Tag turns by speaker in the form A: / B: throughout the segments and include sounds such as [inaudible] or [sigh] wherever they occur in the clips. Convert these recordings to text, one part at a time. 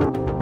A: Thank you.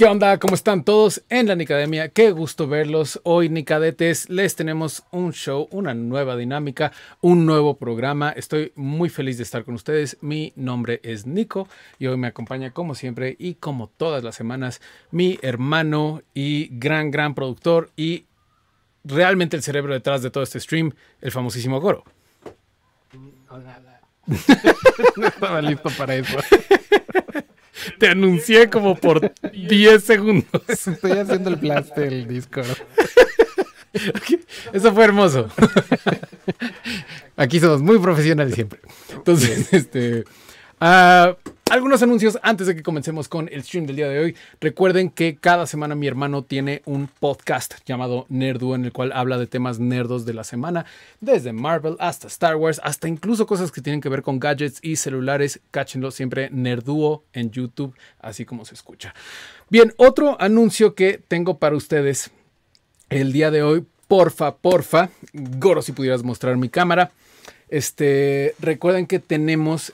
B: ¿Qué onda? ¿Cómo están todos en la Nicademia? Qué gusto verlos. Hoy, Nicadetes, les tenemos un show, una nueva dinámica, un nuevo programa. Estoy muy feliz de estar con ustedes. Mi nombre es Nico y hoy me acompaña, como siempre y como todas las semanas, mi hermano y gran, gran productor y realmente el cerebro detrás de todo este stream, el famosísimo Goro. [laughs] no estaba listo para eso te anuncié como por 10 segundos. [laughs] Estoy haciendo el blast del Discord. Eso fue hermoso. [laughs] Aquí somos muy profesionales siempre. Entonces, este. Ah, algunos anuncios antes de que comencemos con el stream del día de hoy. Recuerden que cada semana mi hermano tiene un podcast llamado Nerdu en el cual habla de temas nerdos de la semana, desde Marvel hasta Star Wars, hasta incluso cosas que tienen que ver con gadgets y celulares. Cáchenlo siempre Nerduo en YouTube, así como se escucha. Bien, otro anuncio que tengo para ustedes el día de hoy. Porfa, porfa, Goro, si pudieras mostrar mi cámara. Este, recuerden que tenemos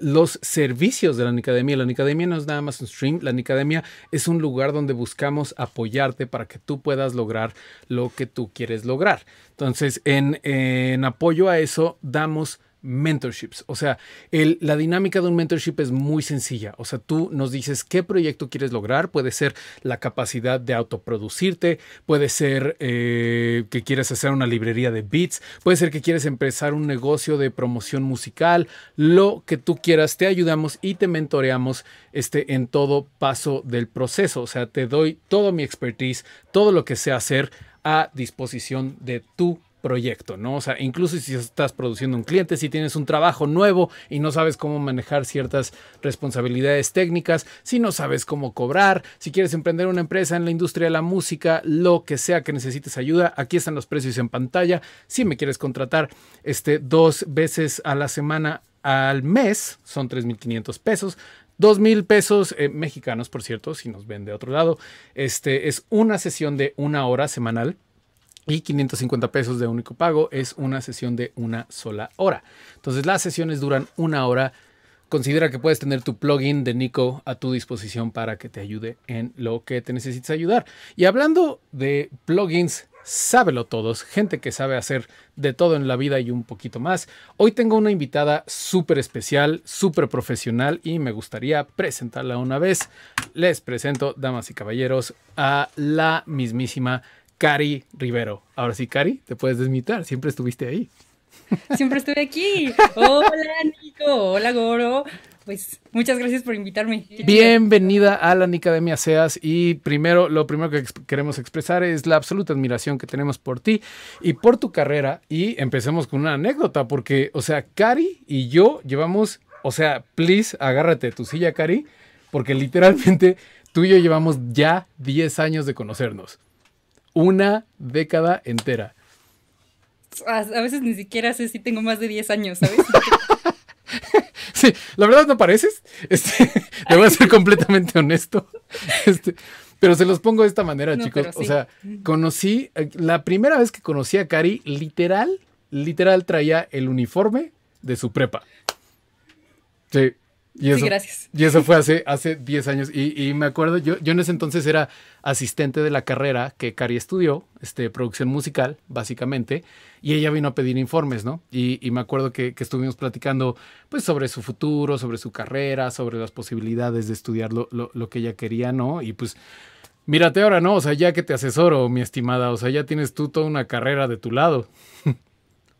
B: los servicios de la Nicademia. La Nicademia no es nada más un stream. La Nicademia es un lugar donde buscamos apoyarte para que tú puedas lograr lo que tú quieres lograr. Entonces, en, en apoyo a eso, damos mentorships. O sea, la dinámica de un mentorship es muy sencilla. O sea, tú nos dices qué proyecto quieres lograr. Puede ser la capacidad de autoproducirte, puede ser eh, que quieres hacer una librería de beats, puede ser que quieres empezar un negocio de promoción musical, lo que tú quieras. Te ayudamos y te mentoreamos este, en todo paso del proceso. O sea, te doy todo mi expertise, todo lo que sé hacer a disposición de tu proyecto, ¿no? O sea, incluso si estás produciendo un cliente, si tienes un trabajo nuevo y no sabes cómo manejar ciertas responsabilidades técnicas, si no sabes cómo cobrar, si quieres emprender una empresa en la industria de la música, lo que sea que necesites ayuda, aquí están los precios en pantalla. Si me quieres contratar este, dos veces a la semana al mes, son 3.500 pesos. dos mil pesos eh, mexicanos, por cierto, si nos ven de otro lado. Este es una sesión de una hora semanal y 550 pesos de único pago es una sesión de una sola hora. Entonces las sesiones duran una hora. Considera que puedes tener tu plugin de Nico a tu disposición para que te ayude en lo que te necesites ayudar. Y hablando de plugins, sábelo todos, gente que sabe hacer de todo en la vida y un poquito más. Hoy tengo una invitada súper especial, súper profesional y me gustaría presentarla una vez. Les presento, damas y caballeros, a la mismísima Cari Rivero. Ahora sí, Cari, te puedes desmitar, siempre estuviste ahí.
C: [laughs] Siempre estuve aquí. Hola, Nico. Hola, Goro. Pues muchas gracias por invitarme.
B: Bienvenida a la Academia Seas y primero lo primero que queremos expresar es la absoluta admiración que tenemos por ti y por tu carrera y empecemos con una anécdota porque, o sea, Cari y yo llevamos, o sea, please agárrate tu silla, Cari, porque literalmente tú y yo llevamos ya 10 años de conocernos. Una década entera.
C: A, veces ni siquiera sé si tengo más de 10 años, ¿sabes? [laughs]
B: [laughs] sí, la verdad no pareces. Este, [laughs] voy a ser completamente honesto. Este, pero se los pongo de esta manera, chicos. O sea, conocí, eh, la primera vez que conocí a Cari, literal, literal traía el uniforme de su prepa. Sí. Y eso, gracias. Y eso fue hace, hace 10 años. Y, me acuerdo, yo, en ese entonces era asistente de la carrera que Cari estudió, este, producción musical, básicamente, y ella vino a pedir informes, ¿no? Y, me acuerdo que, estuvimos platicando, pues, sobre su futuro, sobre su carrera, sobre las posibilidades de estudiar lo, lo que ella quería, ¿no? Y pues, mírate ahora, ¿no? O sea, ya que te asesoro, mi estimada, o sea, ya tienes tú toda una carrera de tu lado. [laughs]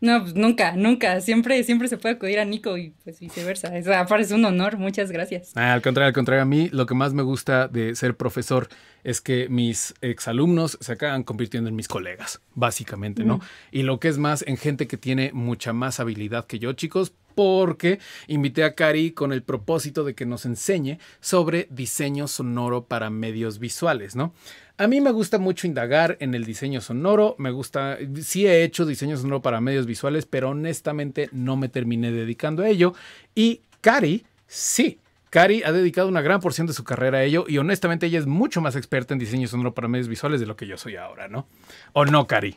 C: No, pues nunca, nunca. Siempre, siempre se puede acudir a Nico y pues viceversa. Es, parece un honor. Muchas gracias.
B: Ah, al contrario, al contrario, a mí lo que más me gusta de ser profesor es que mis exalumnos se acaban convirtiendo en mis colegas, básicamente, ¿no? Mm. Y lo que es más, en gente que tiene mucha más habilidad que yo, chicos, porque invité a Cari con el propósito de que nos enseñe sobre diseño sonoro para medios visuales, ¿no? A mí me gusta mucho indagar en el diseño sonoro, me gusta, sí he hecho diseño sonoro para medios visuales, pero honestamente no me terminé dedicando a ello. Y Cari, sí, Cari ha dedicado una gran porción de su carrera a ello y honestamente ella es mucho más experta en diseño sonoro para medios visuales de lo que yo soy ahora, ¿no? ¿O no, Cari?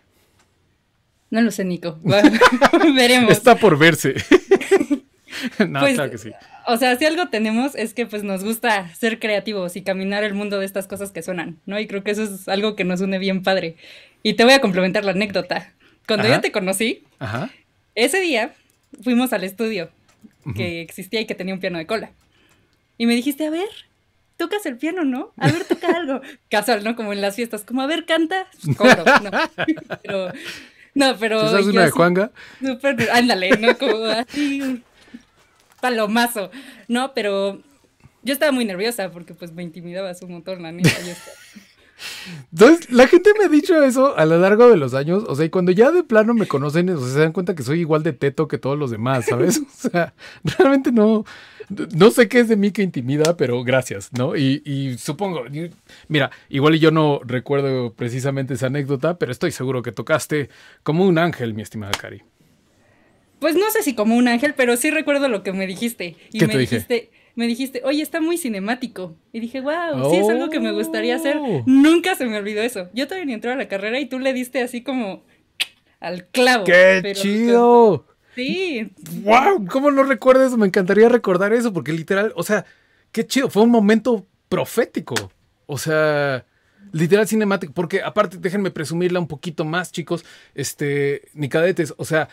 C: No lo sé, Nico. [laughs] [laughs] veremos. Está
B: por verse. [laughs] [laughs] no, pues, claro que sí.
C: O sea, si algo tenemos es que pues nos gusta ser creativos y caminar el mundo de estas cosas que suenan, ¿no? Y creo que eso es algo que nos une bien padre. Y te voy a complementar la anécdota. Cuando yo te conocí, ese día fuimos al estudio que existía y que tenía un piano de cola. Y me dijiste, a ver, tocas el piano, ¿no? A ver, toca algo. [laughs] Casual, ¿no? Como en las fiestas, como a ver, canta. no. [laughs] pero, no, pero. ¿Tú sabes una de Juanga? Súper, ándale, ¿no? Como así, lo mazo, ¿no? Pero yo estaba muy nerviosa porque pues me intimidaba su motor, la Entonces,
B: la gente me ha dicho eso a lo largo de los años. O sea, y cuando ya de plano me conocen, o sea, se dan cuenta que soy igual de teto que todos los demás, ¿sabes? [laughs] O sea, realmente no. No sé qué es de mí que intimida, pero gracias, ¿no? Y, y supongo. Mira, igual yo no recuerdo precisamente esa anécdota, pero estoy seguro que tocaste como un ángel, mi estimada Cari
C: pues no sé si como un ángel, pero sí recuerdo lo que me dijiste. Y ¿Qué me dijiste, me dijiste, oye, está muy cinemático. Y dije, wow, sí es algo que me gustaría hacer. Oh. Nunca se me olvidó eso. Yo todavía ni entré a la carrera y tú le diste así como al clavo. ¡Qué chido! Sí.
B: ¡Wow! ¿Cómo no recuerdes. Me encantaría recordar eso, porque literal, o sea, qué chido. Fue un momento profético. O sea. Literal cinemático, porque aparte, déjenme presumirla un poquito más, chicos, este, nicadetes, o sea,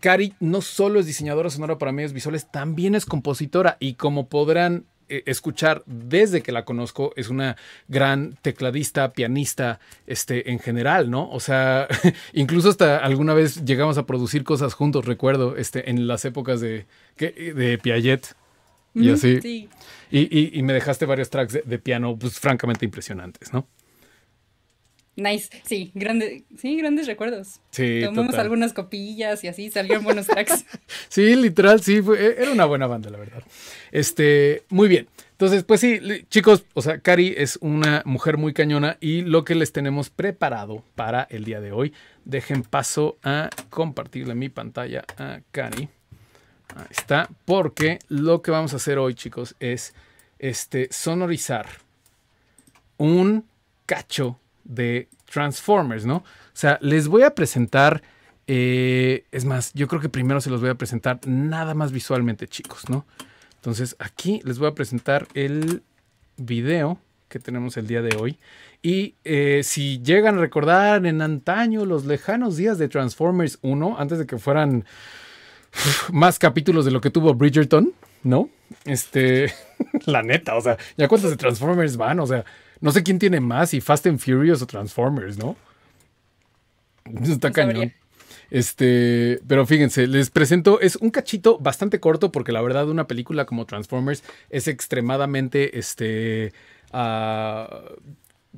B: Cari no solo es diseñadora sonora para medios visuales, también es compositora y como podrán eh, escuchar desde que la conozco, es una gran tecladista, pianista, este, en general, ¿no? O sea, [laughs] incluso hasta alguna vez llegamos a producir cosas juntos, recuerdo, este, en las épocas de, Piaget. Y así. Y, me dejaste varios tracks de, de piano, pues francamente impresionantes, ¿no?
C: Nice, sí, sí, grandes recuerdos. Sí, Tomamos algunas copillas y así salieron buenos cracks. [laughs]
B: sí, literal, sí, e, era una buena banda, la verdad. Este, muy bien. Entonces, pues sí, chicos, o sea, Cari es una mujer muy cañona y lo que les tenemos preparado para el día de hoy, dejen paso a compartirle mi pantalla a Cari. Ahí está, porque lo que vamos a hacer hoy, chicos, es este sonorizar un cacho de Transformers, ¿no? O sea, les voy a presentar, eh, es más, yo creo que primero se los voy a presentar nada más visualmente, chicos, ¿no? Entonces, aquí les voy a presentar el video que tenemos el día de hoy. Y eh, si llegan a recordar en antaño los lejanos días de Transformers 1, antes de que fueran más capítulos de lo que tuvo Bridgerton, ¿no? Este, [laughs] la neta, o sea, ¿ya cuántos de Transformers van? O sea, no sé quién tiene más, si Fast and Furious o Transformers, ¿no? está cañón. Este, pero fíjense, les presento, es un cachito bastante corto porque la verdad una película como Transformers es extremadamente, este, ah,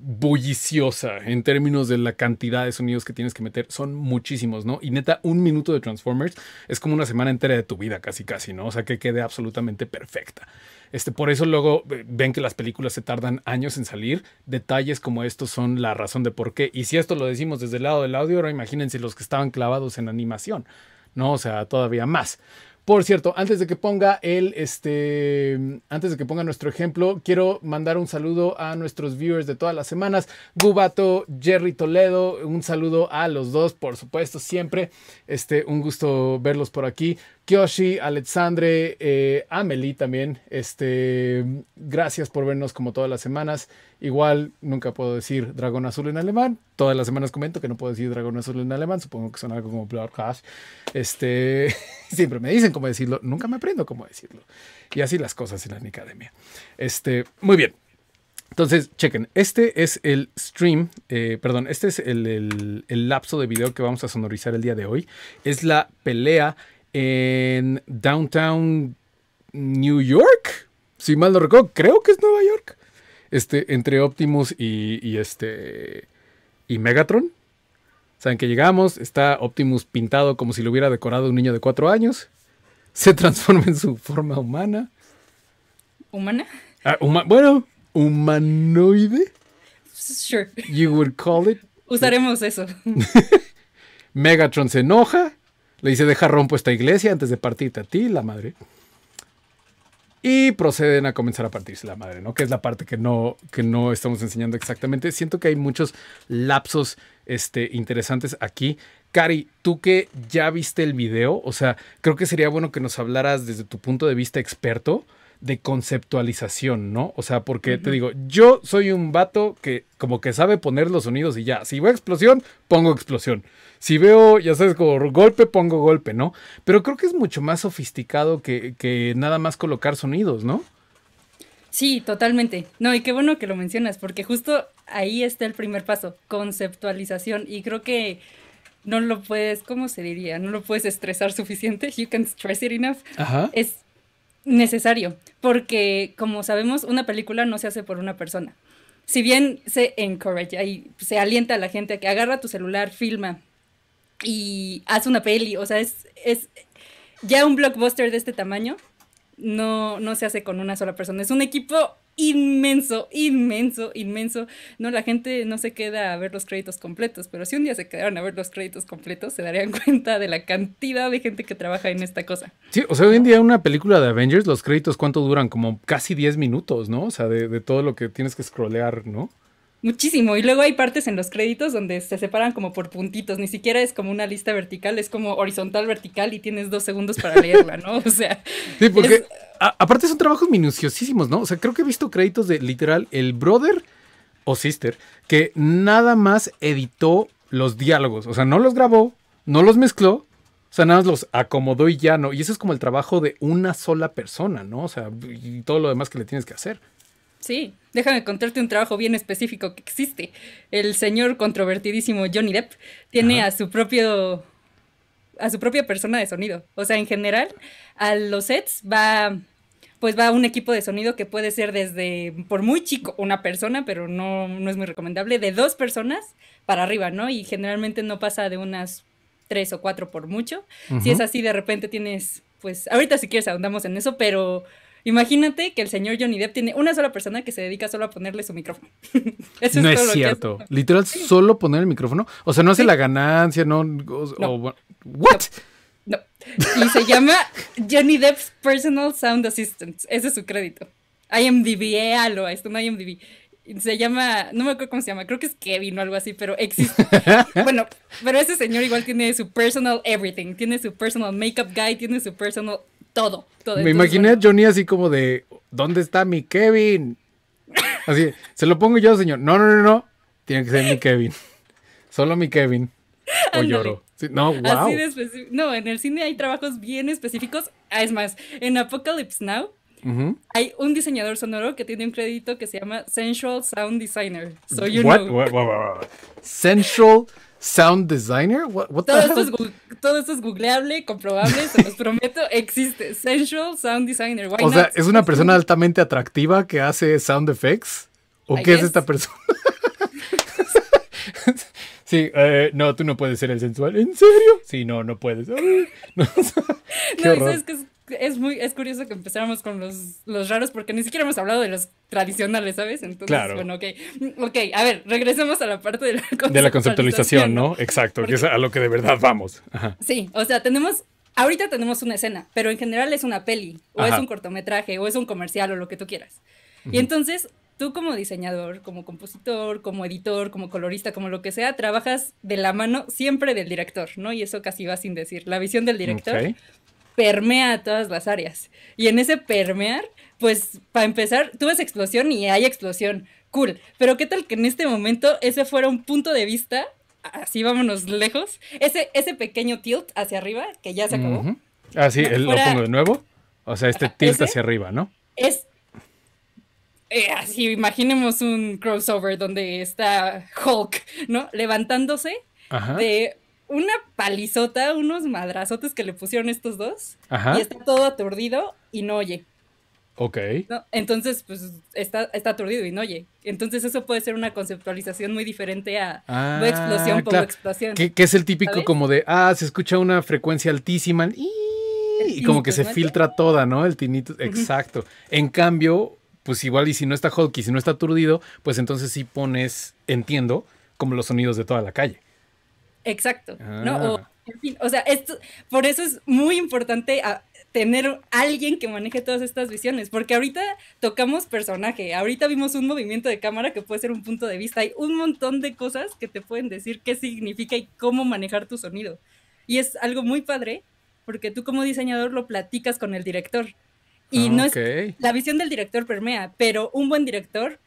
B: bulliciosa en términos de la cantidad de sonidos que tienes que meter. Son muchísimos, ¿no? Y neta, un minuto de Transformers es como una semana entera de tu vida, casi, casi, ¿no? O sea, que quede absolutamente perfecta. Este, por eso luego eh, ven que las películas se tardan años en salir. Detalles como estos son la razón de por qué. Y si esto lo decimos desde el lado del audio, ahora imagínense los que estaban clavados en animación, ¿no? O sea, todavía más. Por cierto, antes de que ponga el este, antes de que ponga nuestro ejemplo, quiero mandar un saludo a nuestros viewers de todas las semanas, Gubato, Jerry Toledo, un saludo a los dos, por supuesto, siempre. Este, un gusto verlos por aquí. Kyoshi, Alexandre, eh, Amelie también. Este, gracias por vernos como todas las semanas. Igual nunca puedo decir dragón azul en alemán. Todas las semanas comento que no puedo decir dragón azul en alemán. Supongo que son algo como Blood Este, [laughs] siempre me dicen cómo decirlo. Nunca me aprendo cómo decirlo. Y así las cosas en la academia. Este, muy bien. Entonces, chequen, este es el stream, eh, perdón, este es el, el lapso de video que vamos a sonorizar el día de hoy. Es la pelea en Downtown New York, si mal no recuerdo, creo que es Nueva York, este, entre Optimus y, este, y Megatron. Saben que llegamos, está Optimus pintado como si lo hubiera decorado un niño de cuatro años. Se transforma en su forma humana. ¿Humana? Ah, bueno, humanoide. Sure. You would call it.
C: Usaremos eso.
B: [laughs] Megatron se enoja le dice, deja rompo esta iglesia antes de partirte a ti, la madre. Y proceden a comenzar a partirse la madre, ¿no? Que es la parte que no, que no estamos enseñando exactamente. Siento que hay muchos lapsos este, interesantes aquí. Cari, tú que ya viste el video, o sea, creo que sería bueno que nos hablaras desde tu punto de vista experto de conceptualización, ¿no? O sea, porque te digo, yo soy un vato que como que sabe poner los sonidos y ya, si veo explosión, pongo explosión. Si veo, ya sabes, como golpe, pongo golpe, ¿no? Pero creo que es mucho más sofisticado que, que nada más colocar sonidos, ¿no?
C: Sí, totalmente. No, y qué bueno que lo mencionas, porque justo ahí está el primer paso, conceptualización. Y creo que no lo puedes, ¿cómo se diría? No lo puedes estresar suficiente. You can stress it enough. Ajá. Es necesario, porque como sabemos, una película no se hace por una persona. Si bien se encourage, y se alienta a la gente a que agarra tu celular, filma y haz una peli, o sea, es, es ya un blockbuster de este tamaño, no, no se hace con una sola persona, es un equipo inmenso, inmenso, inmenso. No, la gente no se queda a ver los créditos completos, pero si un día se quedaron a ver los créditos completos, se darían [laughs] cuenta de la cantidad de gente que trabaja en esta cosa.
B: Sí, o sea, hoy en día una película de Avengers, los créditos, ¿cuánto duran? Como casi 10 minutos, ¿no? O sea, de, todo lo que tienes que scrollear, ¿no?
C: Muchísimo. Y luego hay partes en los créditos donde se separan como por puntitos. Ni siquiera es como una lista vertical, es como horizontal, vertical y tienes dos segundos para leerla, ¿no? O sea. Sí, porque
B: aparte son trabajos minuciosísimos, ¿no? O sea, creo que he visto créditos de literal el brother o sister que nada más editó los diálogos. O sea, no los grabó, no los mezcló, o sea, nada más los acomodó y ya no. Y eso es como el trabajo de una sola persona, ¿no? O sea, y todo lo demás que le tienes que hacer.
C: Sí, déjame contarte un trabajo bien específico que existe. El señor controvertidísimo Johnny Depp tiene a su propio a su propia persona de sonido. O sea, en general, a los sets va pues va un equipo de sonido que puede ser desde, por muy chico, una persona, pero no, no es muy recomendable, de dos personas para arriba, ¿no? Y generalmente no pasa de unas tres o cuatro por mucho. Si es así, de repente tienes, pues, ahorita si quieres ahondamos en eso, pero... Imagínate que el señor Johnny Depp tiene una sola persona que se dedica solo a ponerle su micrófono. [laughs] Eso no es, cierto.
B: Literal, solo poner el micrófono. O sea, no hace la ganancia, no. O, ¿What?
C: Y se llama Johnny Depp's Personal Sound Assistant. Ese es su crédito. IMDb, éalo, esto no IMDb. Se llama, no me acuerdo cómo se llama, creo que es Kevin o algo así, pero existe. [laughs] bueno, pero ese señor igual tiene su personal everything, tiene su personal makeup guy, tiene su personal todo. Me imaginé a
B: Johnny así como de, ¿dónde está mi Kevin? Así, se lo pongo yo, señor. No, no, no, no. Tiene que ser mi Kevin. Solo mi Kevin. O lloro no, wow.
C: no, en el cine hay trabajos bien específicos. Ah, es más, en Apocalypse Now hay un diseñador sonoro que tiene un crédito que se llama Sensual Sound Designer. So you
B: Sensual Sound Designer? Todo esto,
C: es todo, esto es googleable, comprobable, se los prometo, [laughs] existe. Sensual Sound Designer. o sea, ¿es
B: una persona altamente atractiva que hace sound effects? ¿O qué es esta persona? [laughs] Sí, eh, no, tú no puedes ser el sensual. ¿En serio? Sí, no, no puedes. no,
C: [laughs] [laughs] que es, muy, es curioso que empezáramos con los, raros porque ni siquiera hemos hablado de los tradicionales, ¿sabes? Entonces, bueno, ok. Mm, ok, a ver, regresemos a la parte de la conceptualización. De la conceptualización,
B: ¿no? Exacto, que es a lo que de verdad vamos.
C: Sí, o sea, tenemos ahorita tenemos una escena, pero en general es una peli, o es un cortometraje, o es un comercial, o lo que tú quieras. Y entonces, tú como diseñador, como compositor, como editor, como colorista, como lo que sea, trabajas de la mano siempre del director, ¿no? Y eso casi va sin decir. La visión del director permea todas las áreas. Y en ese permear, pues para empezar, tú ves explosión y hay explosión. Cool. Pero ¿qué tal que en este momento ese fuera un punto de vista? Así vámonos lejos. Ese, ese pequeño tilt hacia arriba, que ya se acabó. Ah, sí, lo pongo de
B: nuevo. O sea, este tilt hacia arriba, ¿no?
C: Es eh, así imaginemos un crossover donde está Hulk, ¿no? Levantándose de una palizota, unos madrazotes que le pusieron estos dos. Y está todo aturdido y no oye. Ok. Entonces, pues está, está aturdido y no oye. Entonces, eso puede ser una conceptualización muy diferente a ah, explosión por explosión. Que, es el típico como
B: de, ah, se escucha una frecuencia altísima
C: y, como que se filtra
B: toda, ¿no? El tinito. Exacto. En cambio, pues igual y si no está Hulk si no está aturdido, pues entonces sí pones, entiendo, como los sonidos de toda la calle.
C: Exacto, ¿no? Ah. O, sea, esto, por eso es muy importante a, ah, tener alguien que maneje todas estas visiones, porque ahorita tocamos personaje, ahorita vimos un movimiento de cámara que puede ser un punto de vista, hay un montón de cosas que te pueden decir qué significa y cómo manejar tu sonido. Y es algo muy padre, porque tú como diseñador lo platicas con el director y no es la visión del director permea, pero un buen director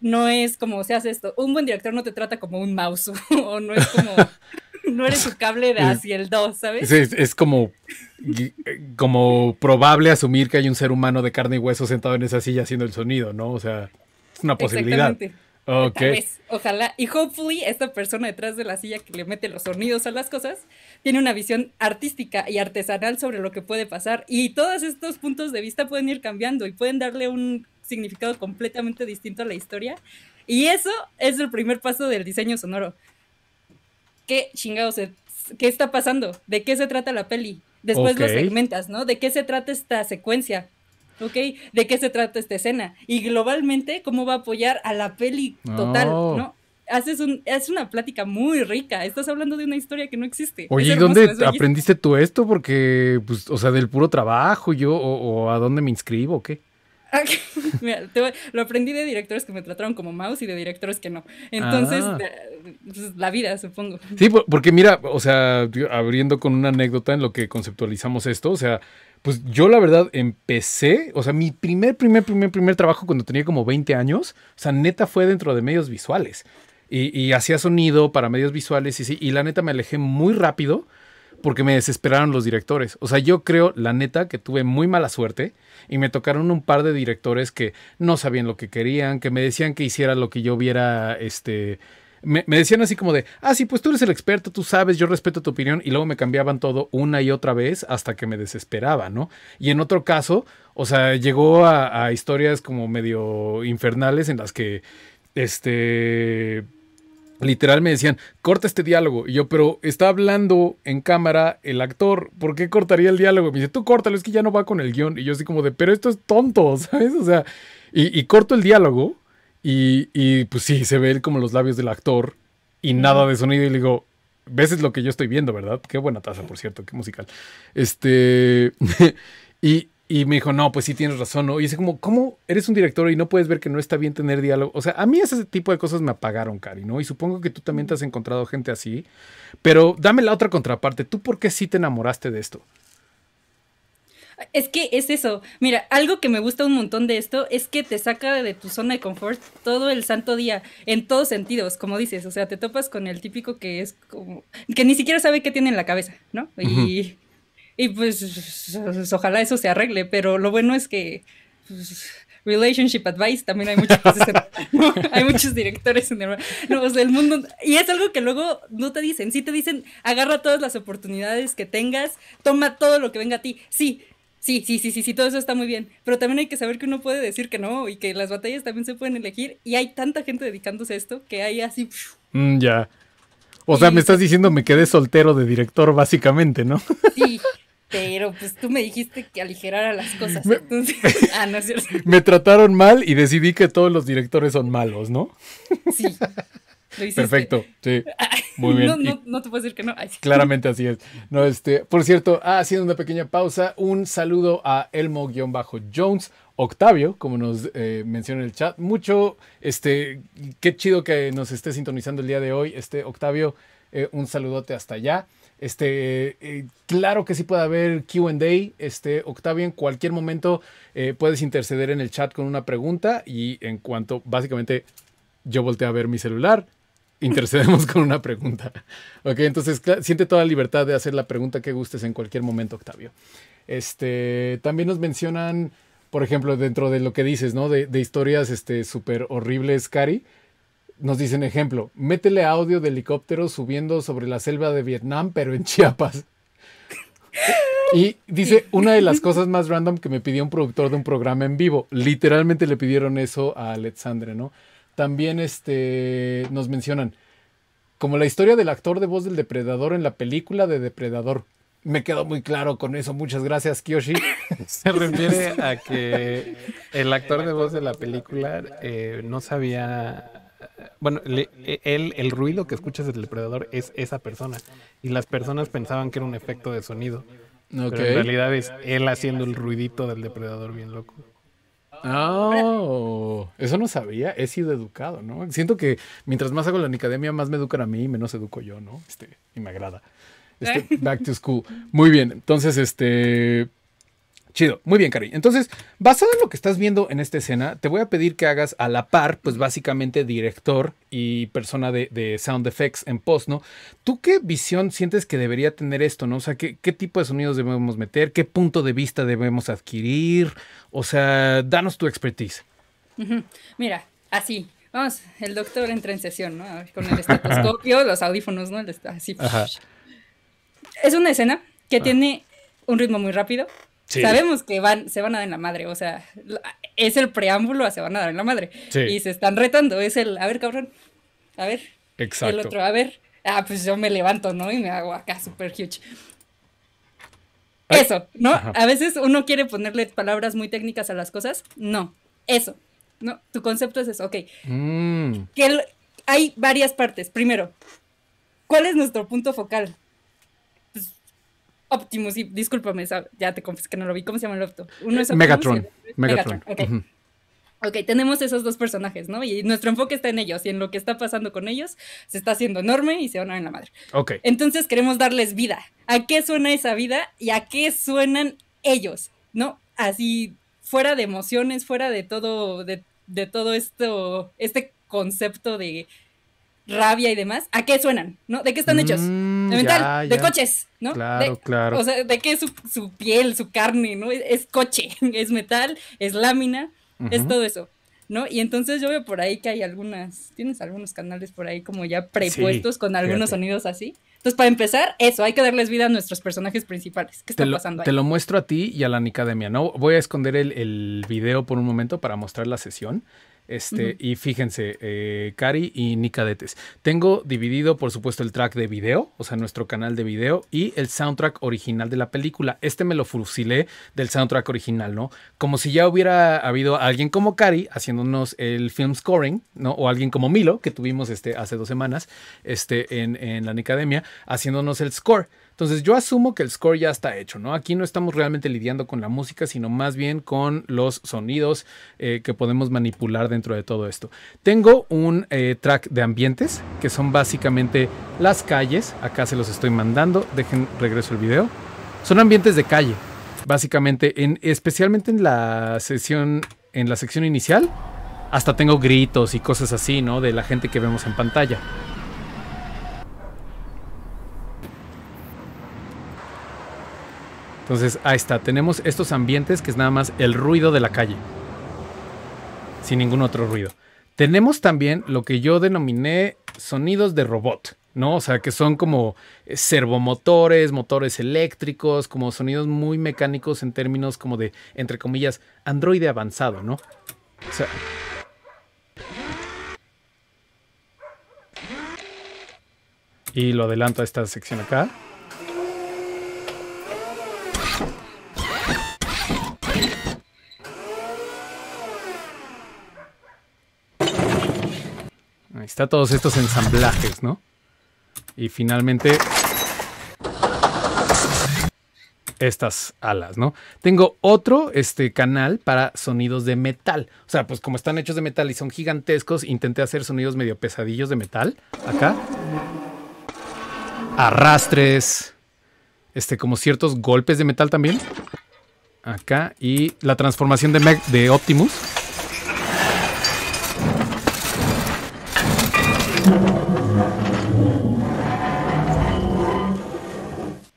C: no es como se hace esto. Un buen director no te trata como un mouse [laughs] o no es como no eres su cable de [laughs] hacia el 2, ¿sabes? Es,
B: como, eh, como probable asumir que hay un ser humano de carne y hueso sentado en esa silla haciendo el sonido, ¿no? O sea, es una posibilidad. Exactamente. Ok.
C: ojalá. Y hopefully esta persona detrás de la silla que le mete los sonidos a las cosas tiene una visión artística y artesanal sobre lo que puede pasar. Y todos estos puntos de vista pueden ir cambiando y pueden darle un significado completamente distinto a la historia. Y eso es el primer paso del diseño sonoro. ¿Qué chingados? ¿Qué está pasando? ¿De qué se trata la peli? Después lo segmentas, ¿no? ¿De qué se trata esta secuencia? ¿De qué se trata esta escena? Y globalmente, ¿cómo va a apoyar a la peli total, ¿no? Haces un, es una plática muy rica. Estás hablando de una historia que no existe. Oye, ¿y dónde aprendiste
B: tú esto? Porque, pues, o sea, del puro trabajo, yo, o, a dónde me inscribo, qué.
C: [laughs] lo aprendí de directores que me trataron como mouse y de directores que no. Entonces, ah. eh, pues, la vida, supongo. Sí,
B: porque mira, o sea, abriendo con una anécdota en lo que conceptualizamos esto, o sea, pues yo la verdad empecé, o sea, mi primer, primer, primer, primer trabajo cuando tenía como 20 años, o sea, neta fue dentro de medios visuales. Y, hacía sonido para medios visuales y sí, y la neta me alejé muy rápido porque me desesperaron los directores. O sea, yo creo, la neta, que tuve muy mala suerte y me tocaron un par de directores que no sabían lo que querían, que me decían que hiciera lo que yo viera, este, me, decían así como de, ah, sí, pues tú eres el experto, tú sabes, yo respeto tu opinión, y luego me cambiaban todo una y otra vez hasta que me desesperaba, ¿no? Y en otro caso, o sea, llegó a, historias como medio infernales en las que, este, literal me decían, corta este diálogo. Y yo, pero está hablando en cámara el actor, ¿por qué cortaría el diálogo? Me dice, tú córtalo, es que ya no va con el guión. Y yo así como de, pero esto es tonto, [laughs] ¿sabes? O sea, y corto el diálogo y, pues sí, se ve como los labios del actor y nada de sonido. Y le digo, ves lo que yo estoy viendo, ¿verdad? Qué buena taza, por cierto, qué musical. Este, [laughs] y, y me dijo, no, pues sí tienes razón, ¿no? Y dice como, ¿cómo eres un director y no puedes ver que no está bien tener diálogo? O sea, a mí ese tipo de cosas me apagaron, Cari, ¿no? Y supongo que tú también te has encontrado gente así. Pero dame la otra contraparte. ¿Tú por qué sí te enamoraste de esto?
C: Es que es eso. Mira, algo que me gusta un montón de esto es que te saca de tu zona de confort todo el santo día, en todos sentidos, como dices. O sea, te topas con el típico que es como. que ni siquiera sabe qué tiene en la cabeza, ¿no? Y. pues. Ojalá eso se arregle, pero lo bueno es que. Pues, relationship advice, también hay muchas cosas [laughs] hay muchos directores en el, el, mundo. Y es algo que luego no te dicen. Sí te dicen, agarra todas las oportunidades que tengas, toma todo lo que venga a ti. Sí, Sí, sí, sí, sí, sí, todo eso está muy bien. Pero también hay que saber que uno puede decir que no y que las batallas también se pueden elegir. Y hay tanta gente dedicándose a esto que hay así.
B: Mm, ya. O sea, me estás diciendo me quedé soltero de director, básicamente, ¿no?
C: Sí. [laughs] Pero pues tú me dijiste que aligerara las cosas. Entonces... [laughs] Ah,
B: me trataron mal y decidí que todos los directores son malos, ¿no?
C: Sí. Perfecto,
B: sí. [laughs] Muy bien. No, no, no, te puedo decir que no. Claramente así es. No, este, por cierto, ah, haciendo una pequeña pausa, un saludo a Elmo-Jones. Octavio, como nos eh, menciona en el chat, mucho, este, qué chido que nos esté sintonizando el día de hoy, este Octavio, eh, un saludote hasta allá. Este, eh, claro que sí puede haber QA. Este, Octavio, en cualquier momento puedes interceder en el chat con una pregunta y en cuanto básicamente yo volteé a ver mi celular, intercedemos [laughs] con una pregunta. Ok, entonces siente toda la libertad de hacer la pregunta que gustes en cualquier momento, Octavio. Este, también nos mencionan, por ejemplo, dentro de lo que dices, ¿no? De, historias este, súper horribles, Cari. Nos dicen ejemplo, métele audio de helicóptero subiendo sobre la selva de Vietnam, pero en [laughs] Chiapas. Y dice, una de las [laughs] cosas más random que me pidió un productor de un programa en vivo, literalmente le pidieron eso a Alexandre, ¿no? También este, nos mencionan, como la historia del actor de voz del depredador en la película de Depredador. Me quedó muy claro con eso. Muchas gracias, Kiyoshi. [laughs] Se refiere a que el actor de voz de la película eh, no sabía. Bueno, él, el ruido que escuchas del depredador es esa persona. Y las personas pensaban que era un efecto de sonido. No, que en realidad es él haciendo el ruidito del depredador bien loco. Oh, eso no sabía. He sido educado, ¿no? Siento que mientras más hago la academia, más me educan a mí y menos educo yo, ¿no? Este, y me agrada. Este, [laughs] back to school. Muy bien. Entonces, este, Chido. Muy bien, Cari. Entonces, basado en lo que estás viendo en esta escena, te voy a pedir que hagas a la par, pues básicamente director y persona de, sound effects en post, ¿no? ¿Tú qué visión sientes que debería tener esto, no? O sea, ¿qué, tipo de sonidos debemos meter? ¿Qué punto de vista debemos adquirir? O sea, danos tu expertise.
C: Mira, así. Vamos, el doctor entra en sesión, ¿no? Con el estetoscopio, [laughs] los audífonos, ¿no? Así. Es una escena que ah. tiene un ritmo muy rápido, Sabemos que van, se van a dar en la madre, o sea, es el preámbulo a se van a dar en la madre. Y se están retando, es el, a ver, cabrón, a ver. Exacto. El otro, a ver, ah, pues yo me levanto, ¿no? Y me hago acá super huge. Eso, ¿no? A veces uno quiere ponerle palabras muy técnicas a las cosas. No, eso. No, tu concepto es eso, ok. Mm. Que hay varias partes. Primero, ¿cuál es nuestro punto focal? Optimus, y discúlpame, ya te confieso que no lo vi. ¿Cómo se llama el eh, Opto? Megatron. Megatron. Ok, tenemos esos dos personajes, ¿no? Y nuestro enfoque está en ellos y en lo que está pasando con ellos. Se está haciendo enorme y se van a en la madre. Ok. Entonces queremos darles vida. ¿A qué suena esa vida y a qué suenan ellos? ¿No? Así, fuera de emociones, fuera de todo, de, todo esto, este concepto de rabia y demás. ¿A qué suenan? ¿No? ¿De qué están hechos? Mm. Mm, de metal, de coches, ¿no? Claro, de, claro. O sea, de que su, su piel, su carne, ¿no? Es, coche, [laughs] es metal, es lámina, es todo eso, ¿no? Y entonces yo veo por ahí que hay algunas, tienes algunos canales por ahí como ya prepuestos con algunos sonidos así. Entonces, para empezar, eso, hay que darles vida a nuestros personajes principales. ¿Qué está pasando ahí? Te lo
B: muestro a ti y a la Nicademia, ¿no? Voy a esconder el, el video por un momento para mostrar la sesión. Este, Y fíjense, eh, Cari y Nicadetes. Tengo dividido, por supuesto, el track de video, o sea, nuestro canal de video y el soundtrack original de la película. Este me lo fusilé del soundtrack original, ¿no? Como si ya hubiera habido alguien como Cari haciéndonos el film scoring, ¿no? O alguien como Milo, que tuvimos este, hace dos semanas este, en, en la Nicademia, haciéndonos el score. Entonces yo asumo que el score ya está hecho, ¿no? Aquí no estamos realmente lidiando con la música, sino más bien con los sonidos eh, que podemos manipular dentro de todo esto. Tengo un eh, track de ambientes, que son básicamente las calles. Acá se los estoy mandando, dejen regreso el video. Son ambientes de calle, básicamente, en, especialmente en la sesión, en la sección inicial. Hasta tengo gritos y cosas así, ¿no? De la gente que vemos en pantalla. Entonces, ahí está. Tenemos estos ambientes que es nada más el ruido de la calle. Sin ningún otro ruido. Tenemos también lo que yo denominé sonidos de robot, ¿no? O sea, que son como eh, servomotores, motores eléctricos, como sonidos muy mecánicos en términos como de, entre comillas, androide avanzado, ¿no? O sea... Y lo adelanto a esta sección acá. está, todos estos ensamblajes, ¿no? Y finalmente estas alas, ¿no? Tengo otro este, canal para sonidos de metal. O sea, pues como están hechos de metal y son gigantescos, intenté hacer sonidos medio pesadillos de metal. Acá. Arrastres. Este, como ciertos golpes de metal también. Acá. Y la transformación de, Meg de Optimus.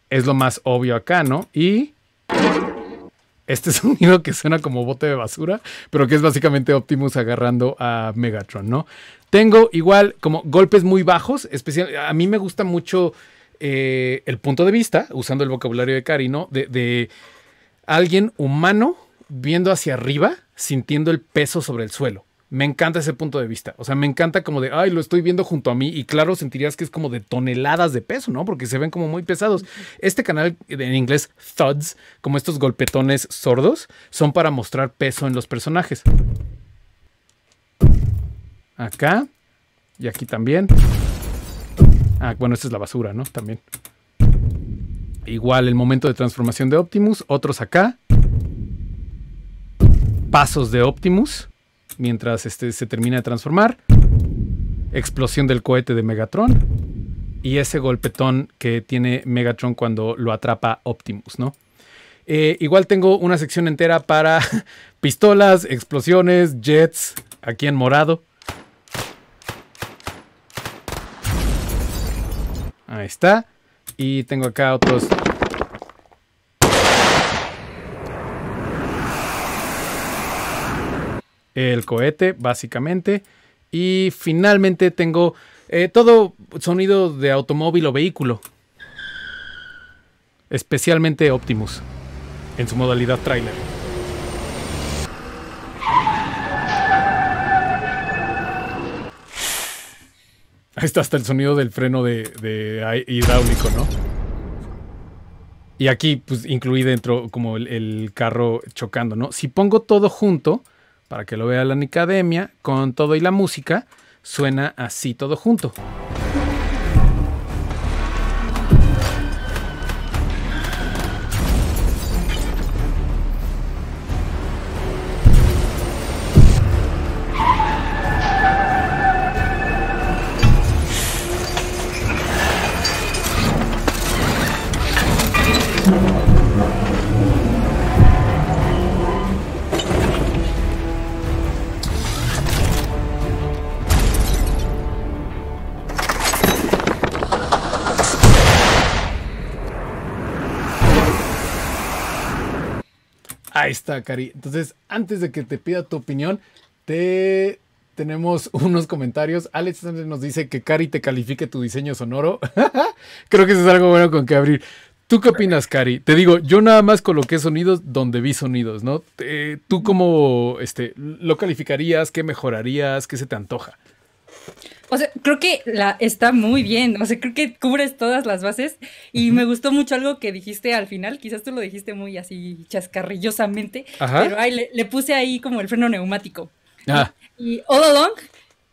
B: es lo más obvio acá, ¿no? Y este [laughs] sonido que suena como bote de basura, pero que es básicamente Optimus agarrando a Megatron, ¿no? Tengo igual como golpes muy bajos, especial, a mí me gusta mucho eh, el punto de vista, usando el vocabulario de Cari, ¿no? de alguien humano viendo hacia arriba, sintiendo el peso sobre el suelo me encanta ese punto de vista. O sea, me encanta como de, ay, lo estoy viendo junto a mí y claro, sentirías que es como de toneladas de peso, ¿no? Porque se ven como muy pesados. Este canal en inglés, thuds, como estos golpetones sordos, son para mostrar peso en los personajes. Acá y aquí también. Ah, bueno, esta es la basura, ¿no? También. Igual el momento de transformación de Optimus, otros acá. Pasos de Optimus mientras este, se termina de transformar. Explosión del cohete de Megatron. Y ese golpetón que tiene Megatron cuando lo atrapa Optimus, ¿no? Eh, igual tengo una sección entera para [laughs] pistolas, explosiones, jets, aquí en morado. Ahí está. Y tengo acá otros el cohete, básicamente. Y finalmente tengo eh, todo sonido de automóvil o vehículo. Especialmente Optimus, en su modalidad trailer. Ahí está hasta el sonido del freno de, hidráulico, ¿no? Y aquí, pues, incluí dentro como el, el carro chocando, ¿no? Si pongo todo junto, para que lo vea la Nicademia, con todo y la música, suena así todo junto. Ahí está, Cari. Entonces, antes de que te pida tu opinión, te tenemos [laughs] unos comentarios. Alex nos dice que Cari te califique tu diseño sonoro. [laughs] Creo que eso es algo bueno con que abrir. ¿Tú qué opinas, Cari? Te digo, yo nada más coloqué sonidos donde vi sonidos, ¿no? ¿Tú cómo este, lo calificarías? ¿Qué mejorarías? ¿Qué se te antoja?
C: O sea, creo que la está muy bien. O sea, creo que cubres todas las bases. Y me gustó mucho algo que dijiste al final. Quizás tú lo dijiste muy así chascarrillosamente. Pero ahí le, puse ahí como el freno neumático. Ah. Y all along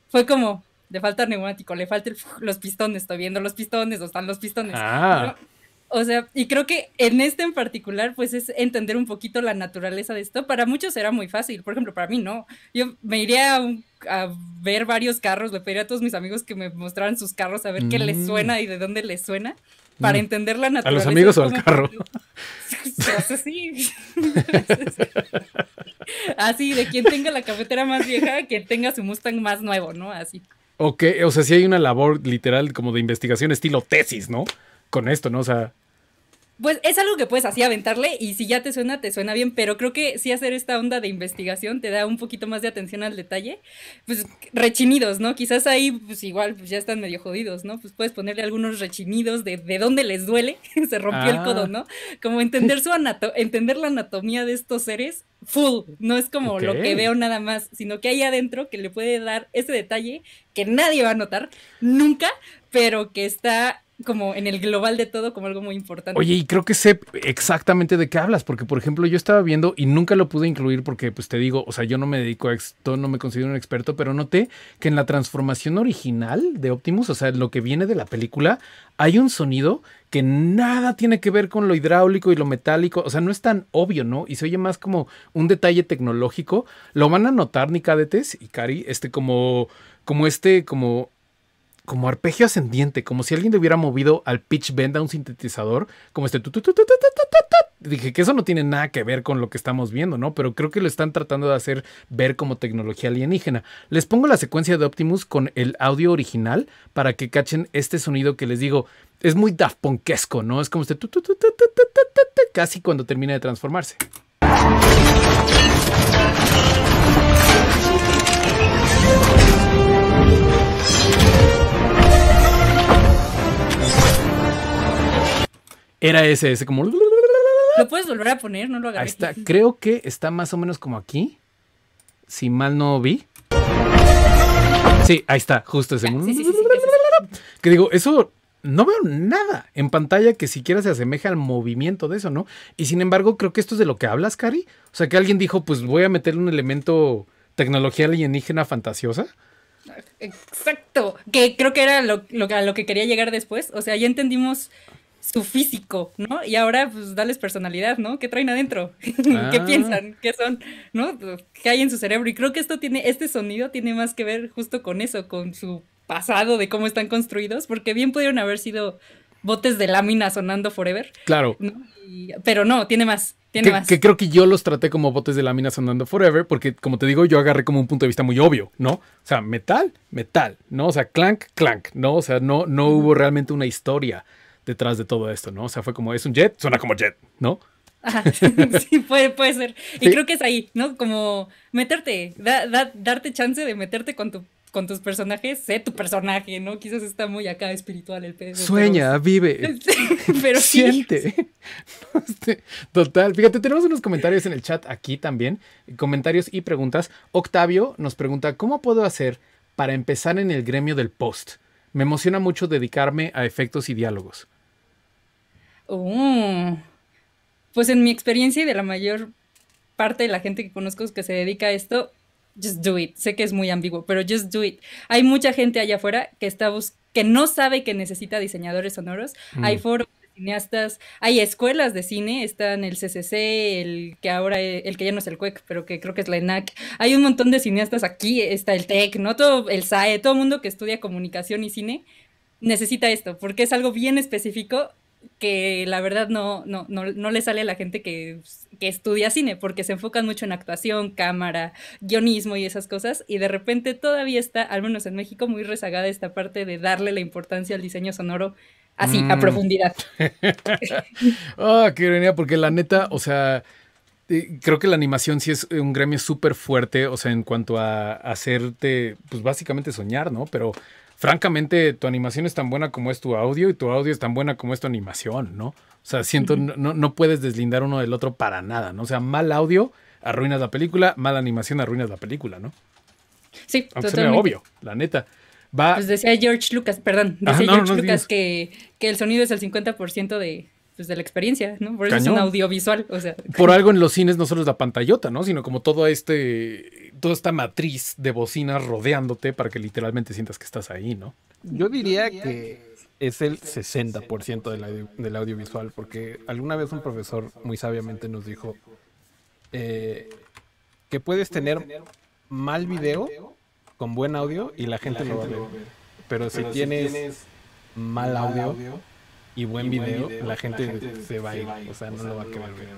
C: fue como, le falta neumático, le falta los pistones. Estoy viendo los pistones, o están los pistones. Ah. O sea, y creo que en este en particular, pues es entender un poquito la naturaleza de esto. Para muchos era muy fácil, por ejemplo, para mí no. Yo me iría a, ver varios carros, le pediría a todos mis amigos que me mostraran sus carros, a ver qué les mm. suena y de dónde les suena, para mm. entender la naturaleza. ¿A los amigos o al carro? así. [laughs] [laughs] así, de quien tenga la cafetera más vieja, que tenga su Mustang más nuevo, ¿no? Así.
B: Ok, o sea, sí hay una labor literal como de investigación estilo tesis, ¿no? Con esto, ¿no? O sea,
C: pues es algo que puedes así aventarle y si ya te suena, te suena bien, pero creo que sí hacer esta onda de investigación te da un poquito más de atención al detalle. Pues rechinidos, ¿no? Quizás ahí pues igual pues ya están medio jodidos, ¿no? Pues puedes ponerle algunos rechinidos de, de dónde les duele, [laughs] se rompió el codo, ah. ¿no? Como entender su anato entender la anatomía de estos seres full, no es como lo que veo nada más, sino que hay adentro que le puede dar ese detalle que nadie va a notar nunca, pero que está como en el global de todo como algo muy importante. Oye, y creo
B: que sé exactamente de qué hablas, porque por ejemplo yo estaba viendo y nunca lo pude incluir porque pues te digo, o sea, yo no me dedico a esto, no me considero un experto, pero noté que en la transformación original de Optimus, o sea, lo que viene de la película, hay un sonido que nada tiene que ver con lo hidráulico y lo metálico, o sea, no es tan obvio, ¿no? Y se oye más como un detalle tecnológico. Lo van a notar Nicadetes y Cari, este como como este como como arpegio ascendiente, como si alguien le hubiera movido al pitch bend a un sintetizador, como este... Dije que eso no tiene nada que ver con lo que estamos viendo, ¿no? Pero creo que lo están tratando de hacer ver como tecnología alienígena. Les pongo la secuencia de Optimus con el audio original para que cachen este sonido que les digo. Es muy Daft ¿no? Es como este... Casi cuando termina de transformarse. era ese, ese como...
C: Lo puedes volver a poner, no lo
B: agarré. Ahí está, creo que está más o menos como aquí, si mal no vi. Sí, ahí está, justo ese.
C: Ah,
B: que digo, eso no veo nada en pantalla que siquiera se asemeje al movimiento de eso, ¿no? Y sin embargo, creo que esto es de lo que hablas, Cari. O sea, que alguien dijo, pues voy a meter un elemento tecnología alienígena fantasiosa.
C: Exacto, que creo que era lo, a lo que quería llegar después. O sea, ya entendimos su físico, ¿no? Y ahora, pues, dales personalidad, ¿no? ¿Qué traen adentro? [laughs] ¿Qué ah. piensan? ¿Qué son? ¿No? ¿Qué hay en su cerebro? Y creo que esto tiene, este sonido tiene más que ver justo con eso, con su pasado de cómo están construidos, porque bien pudieron haber sido botes de lámina sonando forever. Claro. pero no, tiene más. Tiene más. que
B: creo que yo los traté como botes de lámina sonando forever, porque como te digo, yo agarré como un punto de vista muy obvio, ¿no? O sea, metal, metal, ¿no? O sea, clank, clank, ¿no? O sea, no, no hubo realmente una historia detrás de todo esto, ¿no? O sea, fue como, es un jet, suena como jet, ¿no?
C: [laughs] sí, puede, puede ser. Y creo que es ahí, ¿no? Como meterte, darte chance de meterte con, tu, con tus personajes, sé tu personaje, ¿no? Quizás está muy acá espiritual el pedo. Sueña, vive. [laughs] Siente.
B: [laughs] Total. Fíjate, tenemos unos comentarios en el chat aquí también. Comentarios y preguntas. Octavio nos pregunta: ¿Cómo puedo hacer para empezar en el gremio del post? Me emociona mucho dedicarme a efectos y diálogos.
C: Oh. Pues en mi experiencia y de la mayor parte de la gente que conozco que se dedica a esto, just do it. Sé que es muy ambiguo, pero just do it. Hay mucha gente allá afuera que está que no sabe que necesita diseñadores sonoros. Mm. Hay foros de cineastas, hay escuelas de cine, están el CCC, el que ahora e, el que ya no es el CUEC, e pero que creo que es la ENAC. Hay un montón de cineastas aquí, está el TEC, no todo el SAE, todo mundo que estudia comunicación y cine necesita esto, porque es algo bien específico que la verdad no, no, no, le sale a la gente que, estudia cine, porque se enfocan mucho en actuación, cámara, guionismo y esas cosas, y de repente todavía está, al menos en México, muy rezagada esta parte de darle la importancia al diseño sonoro así, a mm. profundidad. [laughs]
B: Ah, qué ironía, porque la neta, o sea, eh, creo que la animación sí es un gremio súper fuerte, o sea, en cuanto a hacerte, pues básicamente soñar, ¿no? Pero francamente, tu animación es tan buena como es tu audio y tu audio es tan buena como es tu animación, ¿no? O sea, siento, no, no puedes deslindar uno del otro para nada, ¿no? O sea, mal audio arruinas la película, mala animación arruinas la película, ¿no?
C: Sí, Aunque totalmente. obvio,
B: la neta. Pues decía
C: George Lucas, perdón, ah, decía George Lucas que, que, el sonido es el 50% de, pues, de la experiencia, ¿no? Por eso es un audiovisual, o sea. Por algo
B: en los cines no solo es la pantallota, ¿no? Sino como todo este, toda esta matriz de bocinas rodeándote para que literalmente sientas que estás ahí, ¿no? Yo diría que es el 60% del, audiovisual, porque alguna vez un profesor muy sabiamente nos dijo eh, que puedes tener mal video con buen audio y la gente, no va a ver. Pero, si, tienes, mal audio y buen, video, la gente, se, va a ir. O sea, no lo va a quedar ver.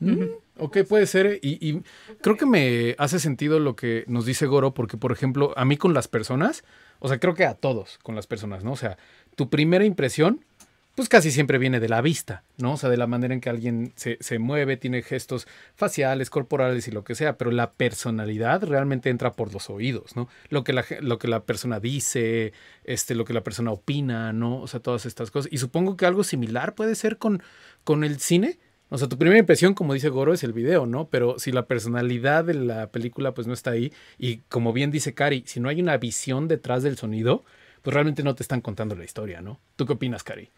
B: Mm, ok, puede ser. Eh, y, creo que me hace sentido lo que nos dice Goro, porque, por ejemplo, a mí con las personas, o sea, creo que a todos con las personas, ¿no? O sea, tu primera impresión pues casi siempre viene de la vista, ¿no? O sea, de la manera en que alguien se, mueve, tiene gestos faciales, corporales y lo que sea, pero la personalidad realmente entra por los oídos, ¿no? Lo que la, lo que la persona dice, este, lo que la persona opina, ¿no? O sea, todas estas cosas. Y supongo que algo similar puede ser con, con el cine. O sea, tu primera impresión, como dice Goro, es el video, ¿no? Pero si la personalidad de la película pues no está ahí, y como bien dice Cari, si no hay una visión detrás del sonido, pues realmente no te están contando la historia, ¿no? ¿Tú qué opinas, Cari?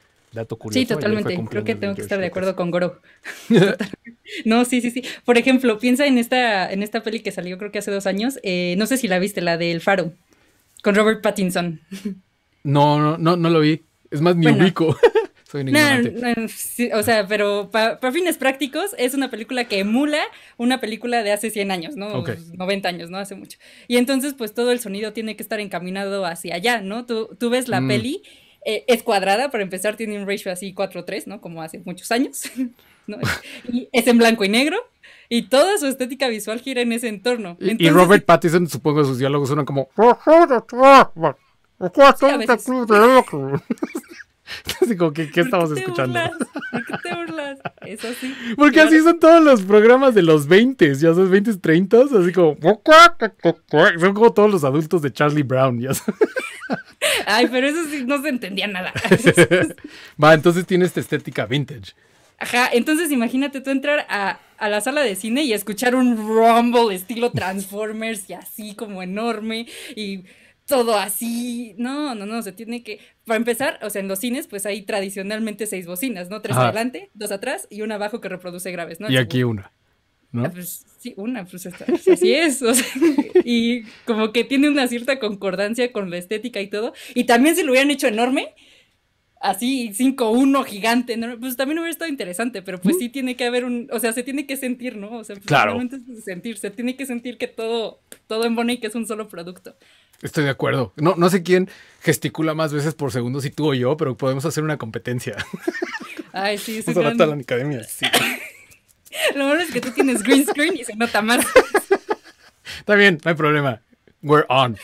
B: Sí, totalmente. Creo que tengo que estar de acuerdo con
C: Goro. [laughs] no, sí, sí, sí. Por ejemplo, piensa en esta, en esta peli que salió creo que hace dos años. Eh, no sé si la viste, la del Faro, con Robert Pattinson.
B: no, no, no, no lo vi. Es más, ni ubico. [laughs] Soy un
C: o sea, pero para fines prácticos es una película que emula una película de hace 100 años, ¿no? 90 años, ¿no? Hace mucho. Y entonces, pues todo el sonido tiene que estar encaminado hacia allá, ¿no? Tú, tú ves la mm. peli eh, es cuadrada, para empezar, tiene un ratio así 4-3, ¿no? Como hace muchos años. [laughs] ¿no? Y es en blanco y negro. Y toda su estética visual gira en ese entorno. y Robert
B: Pattinson, supongo, sus diálogos suenan como... [laughs] Así como que, ¿qué estamos escuchando? ¿Por qué te burlas?
C: Es así. [laughs] Porque así son
B: todos los programas de los 20, ya sabes, 20, 30, así como... Son como todos los adultos de Charlie Brown, ya sabes. [laughs]
C: Ay, pero eso sí, no se entendía nada.
B: Va, entonces tiene esta estética vintage.
C: Ajá, entonces imagínate tú entrar a, a, la sala de cine y escuchar un rumble estilo Transformers y así como enorme y todo así. No, no, no, se tiene que. Para empezar, o sea, en los cines, pues hay tradicionalmente seis bocinas, ¿no? Tres adelante, dos atrás y una abajo que reproduce graves, ¿no? Y aquí una. ¿No? Ah, pues, sí, una, pues, pues así es. O sea, [laughs] y como que tiene una cierta concordancia con la estética y todo. Y también se lo hubieran hecho enorme, así 5-1 gigante, pues también hubiera estado interesante, pero pues sí tiene que haber un, o sea, se tiene que sentir, ¿no? O sea, pues, claro. Es se tiene que sentir que todo, todo en que es un solo producto.
B: Estoy de acuerdo. No, no sé quién gesticula más veces por segundo, si tú o yo, pero podemos hacer una competencia.
C: Ay, sí, sí. a la
B: academia. Sí.
C: [laughs] Lo malo es que tú tienes green screen y se nota más.
B: Está bien, no hay problema. We're on.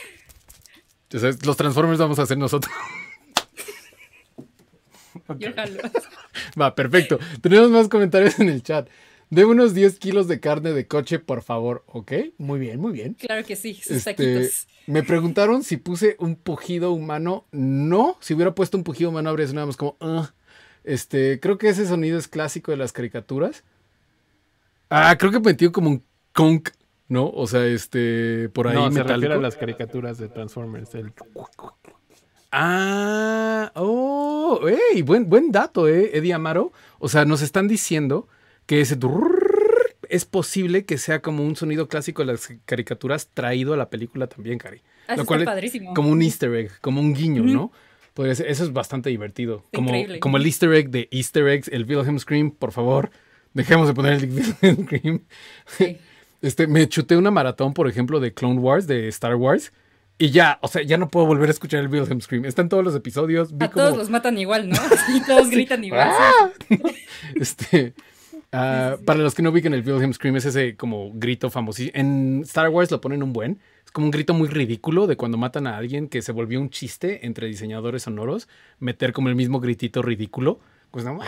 B: Entonces, los Transformers vamos a hacer nosotros.
C: [laughs]
B: Va, perfecto. Tenemos más comentarios en el chat. De unos 10 kilos de carne de coche, por favor, ¿ok? Muy bien, muy
C: bien. Claro que sí, sus este,
B: Me preguntaron si puse un pujido humano. No, si hubiera puesto un pujido humano habría sonado más como... Ah". Este, creo que ese sonido es clásico de las caricaturas. Ah, creo que metió como un conk, ¿no? O sea, este, por ahí no, se a las caricaturas de Transformers, el... Ah, oh, hey, buen, buen dato, eh, Eddie Amaro. O sea, nos están diciendo que ese es posible que sea como un sonido clásico de las caricaturas traído a la película también, Cari. lo cual es padrísimo. Como un easter egg, como un guiño, ¿no? eso es bastante divertido. como, increíble. como el easter egg de easter eggs, el Wilhelm Scream, por favor, dejemos de poner el Wilhelm Scream. Este, me chuté una maratón, por ejemplo, de Clone Wars, de Star Wars, y ya, o sea, ya no puedo volver a escuchar el Wilhelm Scream. Está en todos los episodios. a todos los
C: matan igual, ¿no? [laughs] [laughs] Y todos gritan [laughs] igual.
B: este. Ah, para los que no ubiquen el Wilhelm Scream, es ese como grito famoso. En Star Wars lo ponen un buen. Es como un grito muy ridículo de cuando matan a alguien que se volvió un chiste entre diseñadores sonoros, meter como el mismo gritito ridículo. Pues no,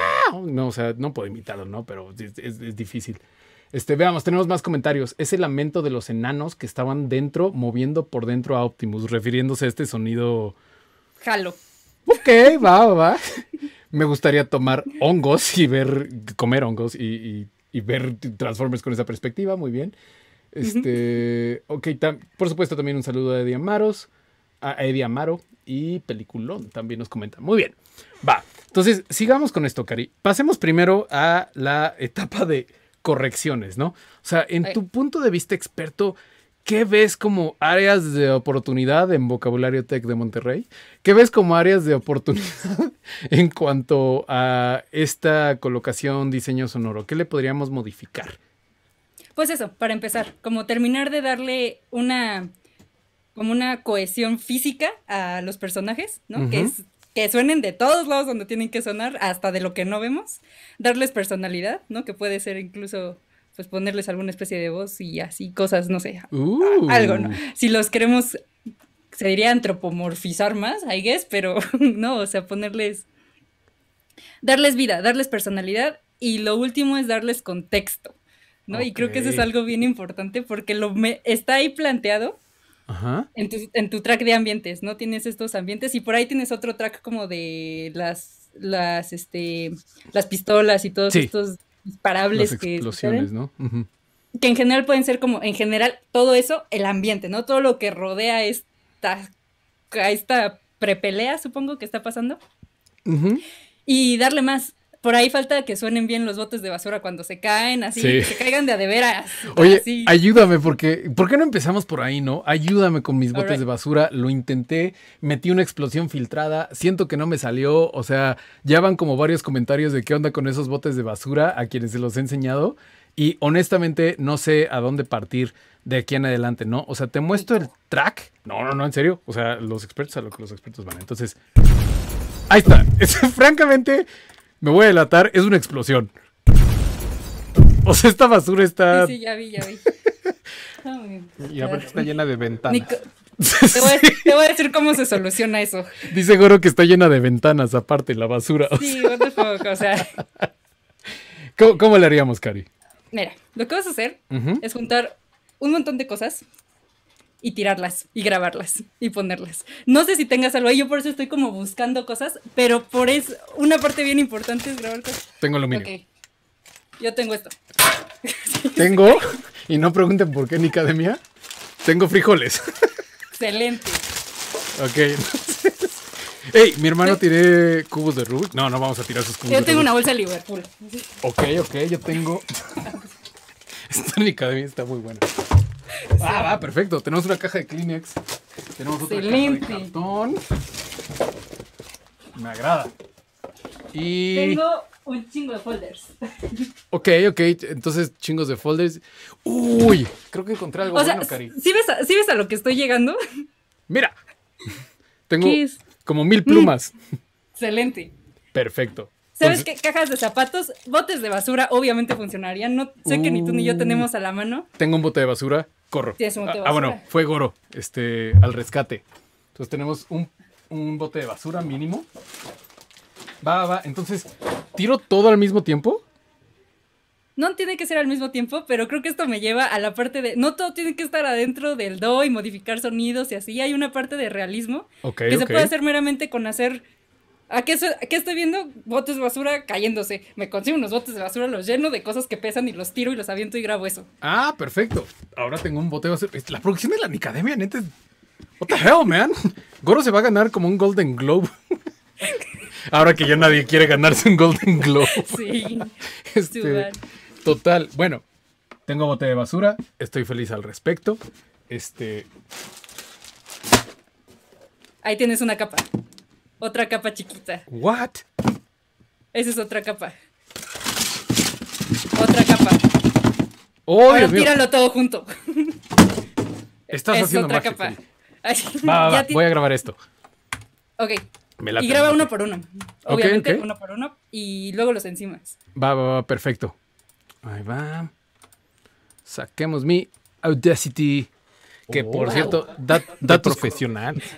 B: no o sea, no puedo imitarlo, ¿no? Pero es, es difícil. Este, veamos, tenemos más comentarios. Ese lamento de los enanos que estaban dentro, moviendo por dentro a Optimus, refiriéndose a este sonido.
C: Jalo. Ok, va, va.
B: [laughs] Me gustaría tomar hongos y ver, comer hongos y, y, ver Transformers con esa perspectiva. Muy bien. Este, ok, por supuesto también un saludo a Eddie Amaros, a Eddie Amaro y Peliculón también nos comenta. Muy bien, va. Entonces, sigamos con esto, Cari. Pasemos primero a la etapa de correcciones, ¿no? O sea, en eh. tu punto de vista experto, ¿qué ves como áreas de oportunidad en Vocabulario Tech de Monterrey? ¿Qué ves como áreas de oportunidad [laughs] en cuanto a esta colocación, diseño sonoro? ¿Qué le podríamos modificar?
C: Pues eso, para empezar, como terminar de darle una como una cohesión física a los personajes, ¿no? Que es que suenen de todos lados donde tienen que sonar, hasta de lo que no vemos, darles personalidad, ¿no? Que puede ser incluso pues ponerles alguna especie de voz y así cosas, no sé, uh. algo, ¿no? Si los queremos, se diría antropomorfizar más, I guess, pero [laughs] no, o sea, ponerles, darles vida, darles personalidad y lo último es darles contexto, ¿no? Y creo que eso es algo bien importante porque lo me, está ahí planteado en, tu, track de ambientes, ¿no? Tienes estos ambientes y por ahí tienes otro track como de las, las, este, las pistolas y todos estos disparables que... Explosiones, ¿no? Que en general pueden ser como, en general, todo eso, el ambiente, ¿no? Todo lo que rodea esta, esta prepelea, supongo, que está pasando. Y darle más por ahí falta que suenen bien los botes de basura cuando se caen, así, que caigan de a de veras. Oye,
B: ayúdame, porque, ¿por qué no empezamos por ahí, no? Ayúdame con mis botes de basura, lo intenté, metí una explosión filtrada, siento que no me salió, o sea, ya van como varios comentarios de qué onda con esos botes de basura a quienes se los he enseñado. Y honestamente no sé a dónde partir de aquí en adelante, ¿no? O sea, te muestro el track. No, no, no, en serio. O sea, los expertos a lo que los expertos van. Entonces, ahí está. [laughs] Es, francamente, me voy a delatar, es una explosión. O sea, esta basura está. Sí, sí
C: ya vi, ya vi. [laughs] Ah, y aparte está llena de ventanas. [laughs] Te, voy a, decir cómo se soluciona eso. Dice Goro
B: que está llena de ventanas, aparte, la basura. Sí,
C: what the o sea. [laughs]
B: ¿Cómo, le haríamos, Cari?
C: Mira, lo que vas a hacer es juntar un montón de cosas y tirarlas y grabarlas y ponerlas. No sé si tengas algo ahí, yo por eso estoy como buscando cosas, pero por eso una parte bien importante es grabar cosas. Tengo mío, Okay. Yo tengo esto.
B: [laughs] Tengo, y no pregunten por qué ni academia, tengo frijoles. Excelente. Ok. Hey, mi hermano tiré cubos de Rubik. No, no vamos a tirar sus cubos. Yo tengo una bolsa de Liverpool. Ok, ok, yo tengo. [laughs] Esta en está muy buena. [laughs] Ah, va, perfecto. Tenemos una caja de Kleenex. Tenemos otra Me agrada. Y... Tengo
C: un chingo de folders. [laughs]
B: Ok, ok. Entonces, chingos de folders. Uy,
C: creo que encontré algo bueno, Cari. ¿sí ves, a, ves, a, lo que estoy llegando?
B: Mira. [laughs] Tengo como mil plumas. Mm. Excelente. Perfecto.
C: ¿Sabes qué? Cajas de zapatos, botes de basura, obviamente funcionarían. No sé qué que ni tú ni yo uh. tenemos a la mano.
B: Tengo un bote de basura corro. Ah, ah, bueno, fue Goro este, al rescate. Entonces tenemos un, bote de basura mínimo. Va, va. Entonces, ¿tiro todo al mismo tiempo?
C: No tiene que ser al mismo tiempo, pero creo que esto me lleva a la parte de. No todo tiene que estar adentro del do y modificar sonidos y así. Hay una parte de realismo
A: que se puede hacer
C: meramente con hacer ¿A qué, estoy viendo? Botes de basura cayéndose. Me consigo unos botes de basura, los lleno de cosas que pesan y los tiro y los aviento y grabo eso.
B: Ah, perfecto. Ahora tengo un bote de basura. La producción de la Nicademia, neta. What the hell, man? Goro se va a ganar como un Golden Globe. [laughs] Ahora que ya nadie quiere ganarse un Golden Globe. [laughs] Sí. [laughs] Este, total. Bueno, tengo bote de basura. Estoy feliz al respecto. Este.
C: Ahí tienes una capa. Otra capa chiquita. ¿What? Esa es otra capa. Otra capa. ¡Oh, Ahora tíralo todo junto.
B: Estás haciendo otra capa.
C: [laughs] Voy a grabar esto. Ok. y graba uno por uno. Obviamente, uno por uno. Y luego los encimas.
B: Va, va, va, perfecto. Ahí va. Saquemos mi Audacity. Que por oh. cierto, da, da [laughs] profesional. [laughs]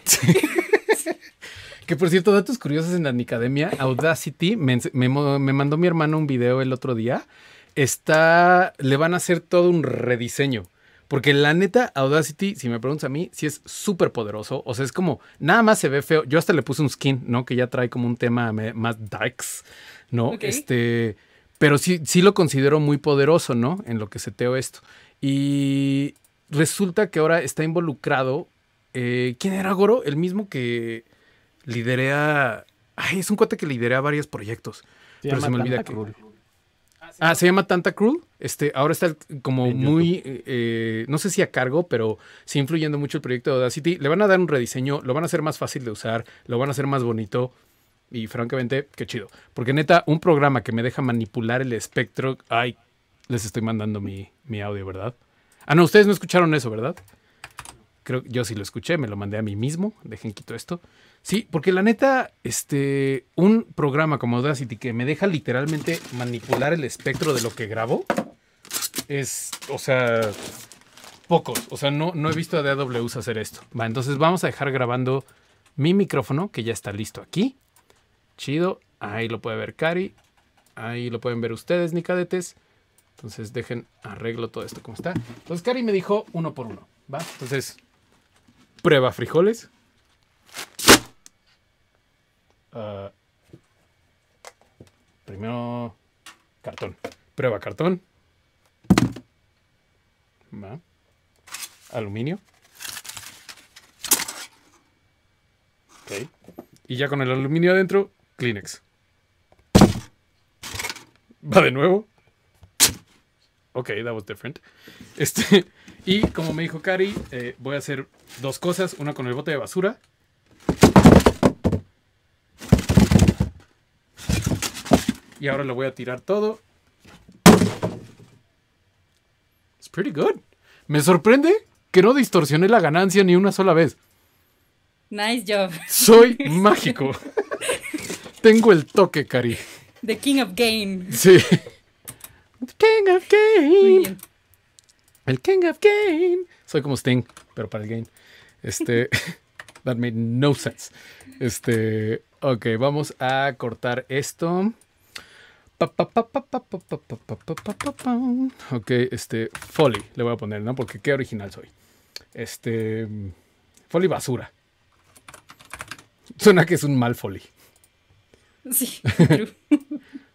B: Que por cierto, datos curiosos en la Nicademia, Audacity, me, mandó mi hermano un video el otro día, está, le van a hacer todo un rediseño. Porque la neta, Audacity, si me preguntas a mí, sí es súper poderoso. O sea, es como, nada más se ve feo. Yo hasta le puse un skin, ¿no? Que ya trae como un tema más darks, ¿no? Este, pero sí, sí lo considero muy poderoso, ¿no? En lo que seteo esto. Y resulta que ahora está involucrado, eh, ¿quién era Goro? El mismo que Liderea Ay, es un cuate que lidera varios proyectos. pero se me olvida que... Ah, ah, se llama Tanta Cruel. Este, ahora está como muy, eh, no sé si a cargo, pero sí influyendo mucho el proyecto de Audacity. Le van a dar un rediseño, lo van a hacer más fácil de usar, lo van a hacer más bonito. Y francamente, qué chido. Porque neta, un programa que me deja manipular el espectro. Ay, les estoy mandando mi, mi audio, ¿verdad? Ah, no, ustedes no escucharon eso, ¿verdad? Creo yo sí lo escuché, me lo mandé a mí mismo. Dejen quito esto. Sí, porque la neta, este, un programa como Audacity que me deja literalmente manipular el espectro de lo que grabo es, o sea, pocos. O sea, no, no he visto a DAWs hacer esto. Va, entonces vamos a dejar grabando mi micrófono que ya está listo aquí. Chido. Ahí lo puede ver Cari. Ahí lo pueden ver ustedes, ni cadetes. Entonces dejen, arreglo todo esto como está. Entonces Cari me dijo uno por uno. ¿va? Entonces Prueba frijoles. Ah, primero cartón. Prueba cartón. Aluminio. Ok. Y ya con el aluminio adentro, Kleenex. Va de nuevo. Ok, that was different. Este. Y como me dijo Cari, eh, voy a hacer dos cosas. Una con el bote de basura. Y ahora lo voy a tirar todo. It's pretty good. Me sorprende que no distorsioné la ganancia ni una sola vez.
C: Nice job. Soy
B: [laughs] mágico. Tengo el toque, Kari.
C: The King of Game. Sí. The King of Game. El King of Gain.
B: Soy como Sting, pero para el Gain. Este. that made no sense. Este. Ok, vamos a cortar esto. Ok, este. Folly le voy a poner, ¿no? Porque qué original soy. Este. Folly basura. Suena que es un mal Folly. Sí.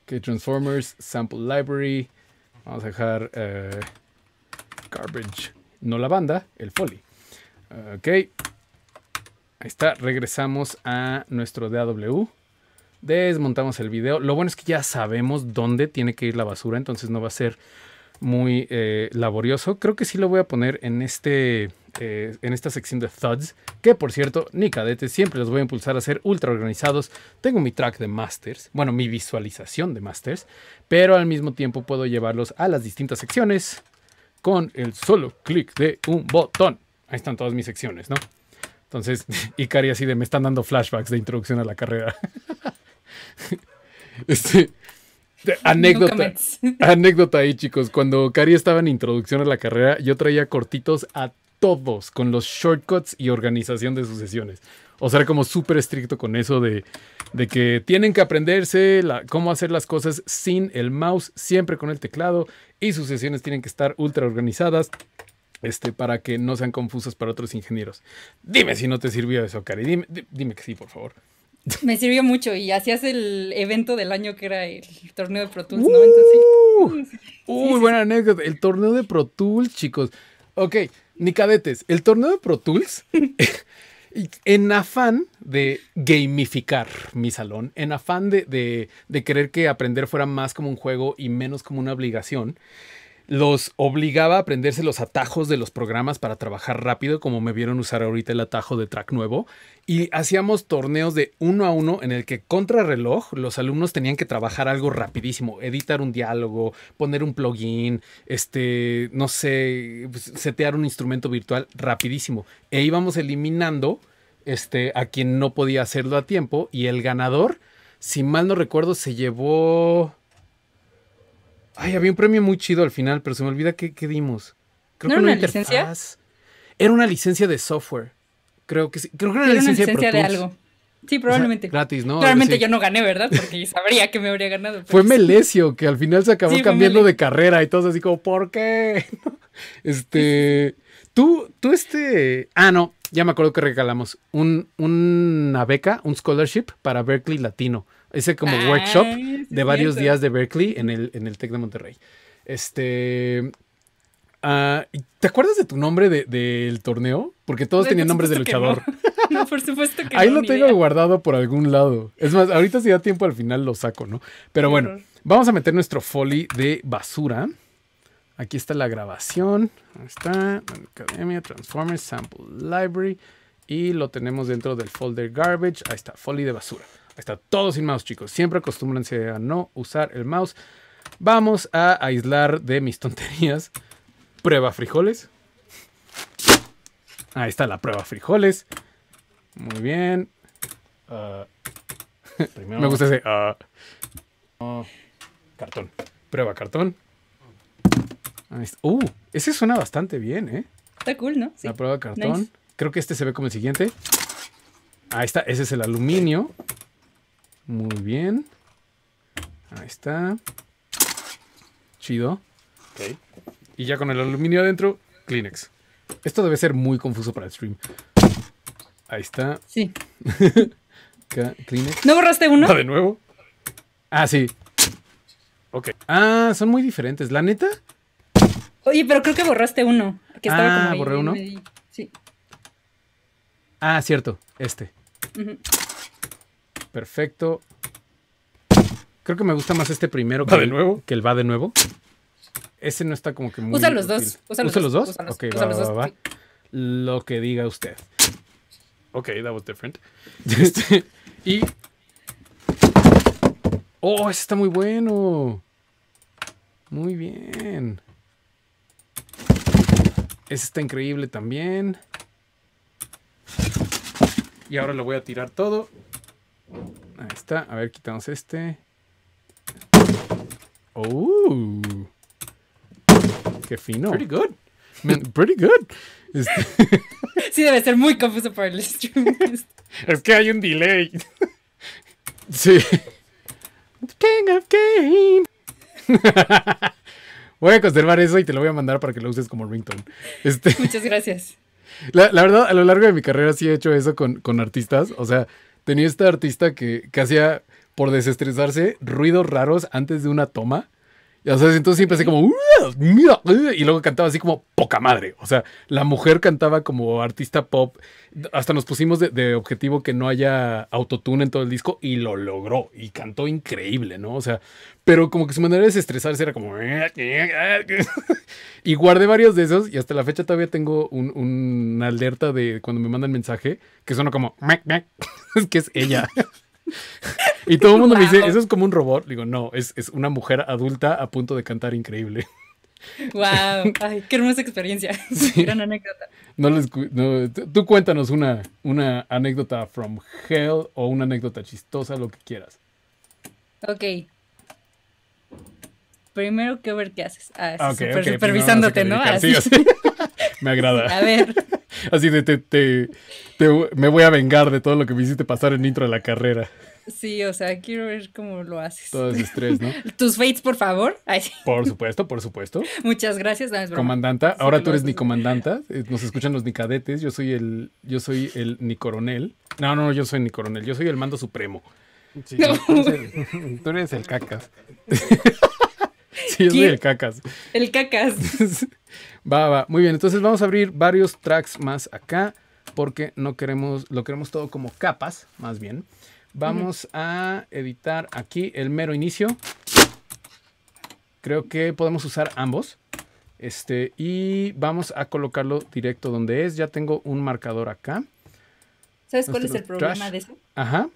B: ok, Transformers, Sample Library. Vamos a dejar. Garbage. No la banda, el Foley. Ok. Ahí está. Regresamos a nuestro DAW. Desmontamos el video. Lo bueno es que ya sabemos dónde tiene que ir la basura, entonces no va a ser muy eh, laborioso. Creo que sí lo voy a poner en este. Eh, en esta sección de thuds, que por cierto, ni cadetes. siempre los voy a impulsar a ser ultra organizados. Tengo mi track de masters, bueno, mi visualización de masters, pero al mismo tiempo puedo llevarlos a las distintas secciones con el solo clic de un botón. Ahí están todas mis secciones, ¿no? Entonces, [laughs] Cari así de me están dando flashbacks de introducción a la carrera. [laughs] Este, [laughs] anécdota, anécdota ahí, chicos. Cuando Cari estaba en introducción a la carrera, yo traía cortitos a todos con los shortcuts y organización de sus sesiones. O ser como súper estricto con eso de, de, que tienen que aprenderse cómo hacer las cosas sin el mouse, siempre con el teclado y sus sesiones tienen que estar ultra organizadas. Este, para que no sean confusas para otros ingenieros. Dime si no te sirvió eso, Cari. Dime, dime que sí, por favor.
C: Me sirvió mucho y hacías el evento del año que era el torneo de Pro Tools, ¿no?
B: ¡Uh! Uy, buena anécdota. El torneo de Pro Tools, chicos. Ok, ni cadetes. El torneo de Pro Tools [laughs] en afán de gamificar mi salón, en afán de, querer que aprender fuera más como un juego y menos como una obligación, los obligaba a aprenderse los atajos de los programas para trabajar rápido, como me vieron usar ahorita el atajo de track nuevo, y hacíamos torneos de uno a uno en el que contrarreloj los alumnos tenían que trabajar algo rapidísimo, editar un diálogo, poner un plugin, este, no sé, pues, setear un instrumento virtual rapidísimo, e íbamos eliminando este, a quien no podía hacerlo a tiempo, y el ganador, si mal no recuerdo, se llevó Ay, había un premio muy chido al final, pero se me olvida qué, qué dimos. Creo que era una, licencia? Era una licencia de software. Creo que sí. Creo que era, una licencia, de, algo.
C: Sí, probablemente. gratis,
B: ¿no? Probablemente yo
C: no gané, ¿verdad? Porque sabría que me habría ganado. Fue
B: Melesio, que al final se acabó cambiando de carrera y todo. así como, ¿por qué? [laughs] este. Tú, tú, este. Ah, no, ya me acuerdo que regalamos una beca, un scholarship para Berkeley Latino ese como ah, workshop de varios días de Berkeley en el, en el TEC de Monterrey. Este, ah, ¿Te acuerdas de tu nombre del torneo? Porque todos tenían nombres de luchador.
C: [laughs] por supuesto que [laughs] Ahí lo tengo
B: guardado por algún lado. Es más, ahorita si da tiempo al final lo saco, ¿no? Pero bueno, vamos a meter nuestro folly de basura. Aquí está la grabación. Ahí está. Academia, Transformers, Sample Library. Y lo tenemos dentro del folder Garbage. Ahí está, folly de basura. Está todo sin mouse, chicos. Siempre acostúmbrense a no usar el mouse. Vamos a aislar de mis tonterías. Prueba frijoles. Ahí está la prueba frijoles. Muy bien. Ah, me gusta ese. Ah. cartón. Prueba cartón. Uh, ese suena bastante bien, ¿eh?
C: Está cool, ¿no? La
B: prueba cartón. Creo que este se ve como el siguiente. Ahí está, ese es el aluminio. Muy bien. Ahí está. Chido. Okay. Y ya con el aluminio adentro, Kleenex. Esto debe ser muy confuso para el stream. Ahí está. Sí. [laughs] Kleenex. ¿No borraste uno? de nuevo. Ah, sí. Ok. Ah, son muy diferentes. ¿La neta?
C: Oye, pero creo que borraste uno. ah, borré uno. Sí.
B: Ah, cierto. Este. Perfecto. Creo que me gusta más este primero que, de nuevo? que el va de nuevo. Ese no está como que muy. Usa los dos. Usa los, dos. Lo que diga usted. Ok, that was different. [laughs] Este, y. Oh, ese está muy bueno. Muy bien. Ese está increíble también. Y ahora lo voy a tirar todo. Ahí está. A ver, quitamos este. ¡Oh! ¡Qué fino! Pretty good. pretty good. Este
C: [laughs] sí, debe ser muy confuso para el stream. [laughs]
B: es que hay un delay. [laughs] sí.
C: The Game.
B: voy a conservar eso y te lo voy a mandar para que lo uses como ringtone. Este...
C: Muchas gracias.
B: La, verdad, a lo largo de mi carrera sí he hecho eso con, con artistas. O sea, tenía esta artista que, que hacía, por desestresarse, ruidos raros antes de una toma entonces siempre así como, y luego cantaba así como poca madre. O sea, la mujer cantaba como artista pop. Hasta nos pusimos de, objetivo que no haya autotune en todo el disco y lo logró. Y cantó increíble, ¿no? O sea, pero como que su manera de estresarse era como... [laughs] y guardé varios de esos y hasta la fecha todavía tengo una alerta de cuando me mandan mensaje que suena como... es [laughs] que es ella. [laughs] Y todo el mundo me dice, ¿eso es como un robot? Digo, no, es, una mujer adulta a punto de cantar increíble.
C: ¡Wow! ¡Qué hermosa experiencia! [laughs] Gran anécdota.
B: tú cuéntanos una, una anécdota from hell o una anécdota chistosa, lo que quieras.
C: Ok. Primero que ver qué haces. Ah, ah, pues supervisándote, ¿no? Así. Ah, [laughs] me agrada. A ver.
B: Así de, te, te, me voy a vengar de todo lo que me hiciste pasar en intro de la carrera.
C: Sí, o sea, quiero ver cómo lo haces. Todo ese estrés, ¿no? [laughs] Tus fates, por favor.
B: Por supuesto, por supuesto.
C: Muchas gracias. No, comandanta, ahora tú eres ni
B: comandanta, eh, nos escuchan los ni cadetes, yo soy el, yo soy el ni coronel. No, no, yo soy ni coronel, yo soy el mando supremo. Sí, [laughs] tú, eres el, cacas. [laughs] sí, yo soy el cacas. El cacas. Va, va, muy bien. Entonces vamos a abrir varios tracks más acá porque no queremos, lo queremos todo como capas, más bien. Vamos a editar aquí el mero inicio. Creo que podemos usar ambos. Este, y vamos a colocarlo directo donde es. Ya tengo un marcador acá.
C: ¿Sabes cuál es el problema de eso? Ajá.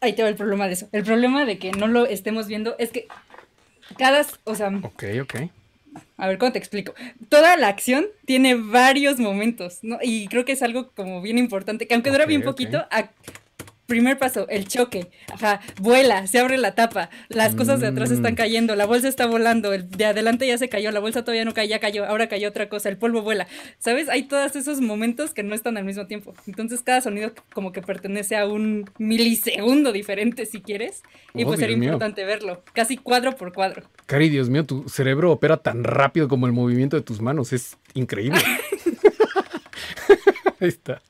C: Ahí te el problema de eso. El problema de que no lo estemos viendo es que cada, o sea, Ok, a ver cómo te explico. Toda la acción tiene varios momentos, ¿no? Y creo que es algo como bien importante, que aunque dura bien poquito, a Primer paso, el choque. Ajá, vuela, se abre la tapa, las cosas de atrás están mm. cayendo, la bolsa está volando, el de adelante ya se cayó, la bolsa todavía no cayó, ya cayó, ahora cayó otra cosa, el polvo vuela. ¿Sabes? Hay todos esos momentos que no están al mismo tiempo. Entonces cada sonido como que pertenece a un milisegundo diferente, si quieres. Y pues importante verlo, casi cuadro por cuadro.
B: Cari, Dios mío, tu cerebro opera tan rápido como el movimiento de tus manos, es increíble. [laughs] [laughs] Ahí está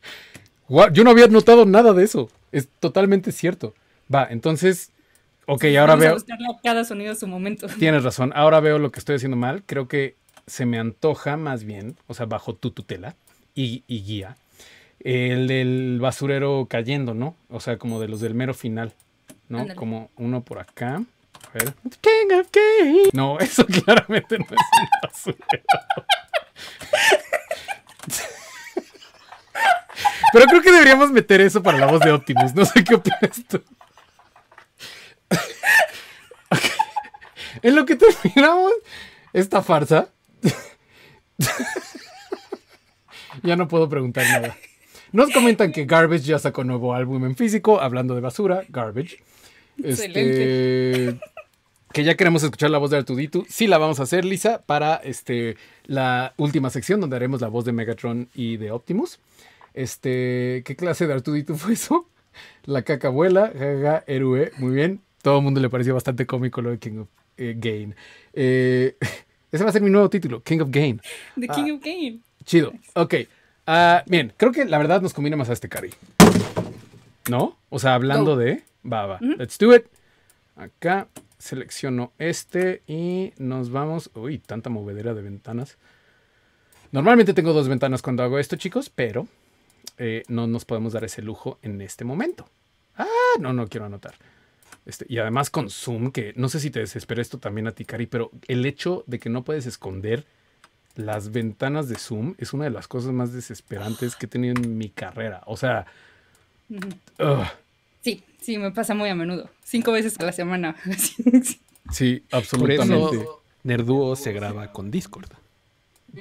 B: yo no había notado nada de eso. Es totalmente cierto. Va, entonces, ok, ahora veo...
C: cada sonido su momento. [laughs] Tienes
B: razón, ahora veo lo que estoy haciendo mal. Creo que se me antoja más bien, o sea, bajo tu tutela y, guía, el del basurero cayendo, ¿no? O sea, como de los del mero final, ¿no? Como uno por acá. A ver. No, [laughs] eso claramente no es basurero. [laughs] Pero creo que deberíamos meter eso para la voz de Optimus. No sé qué opinas tú. En lo que terminamos esta farsa. ya no puedo preguntar nada. Nos comentan que Garbage ya sacó nuevo álbum en físico, hablando de basura, Garbage. Este, Excelente. que ya queremos escuchar la voz de Artudito Sí la vamos a hacer, Lisa, para este, la última sección donde haremos la voz de Megatron y de Optimus. Este, ¿qué clase de Artudito fue eso? [laughs] La caca abuela, jaja, héroe, muy bien. Todo el mundo le pareció bastante cómico lo de King of eh, Gain. Eh, [laughs] ese va a ser mi nuevo título, King of Gain. The ah, King of Gain. Chido, ok. Ah, bien, creo que la verdad nos combina más a este cari. ¿No? O sea, hablando de... Baba. Let's do it. Acá selecciono este y nos vamos... Uy, tanta movedera de ventanas. Normalmente tengo dos ventanas cuando hago esto, chicos, pero eh, no nos podemos dar ese lujo en este momento. Ah, no, no quiero anotar. Este, y además con Zoom, que no sé si te desespera esto también a ti, Cari, pero el hecho de que no puedes esconder las ventanas de Zoom es una de las cosas más desesperantes que he tenido en mi carrera. O sea...
C: Sí, sí, me pasa muy a menudo. Cinco veces a la semana. [laughs]
B: sí, absolutamente. Nerdúo Nerduo se graba con Discord.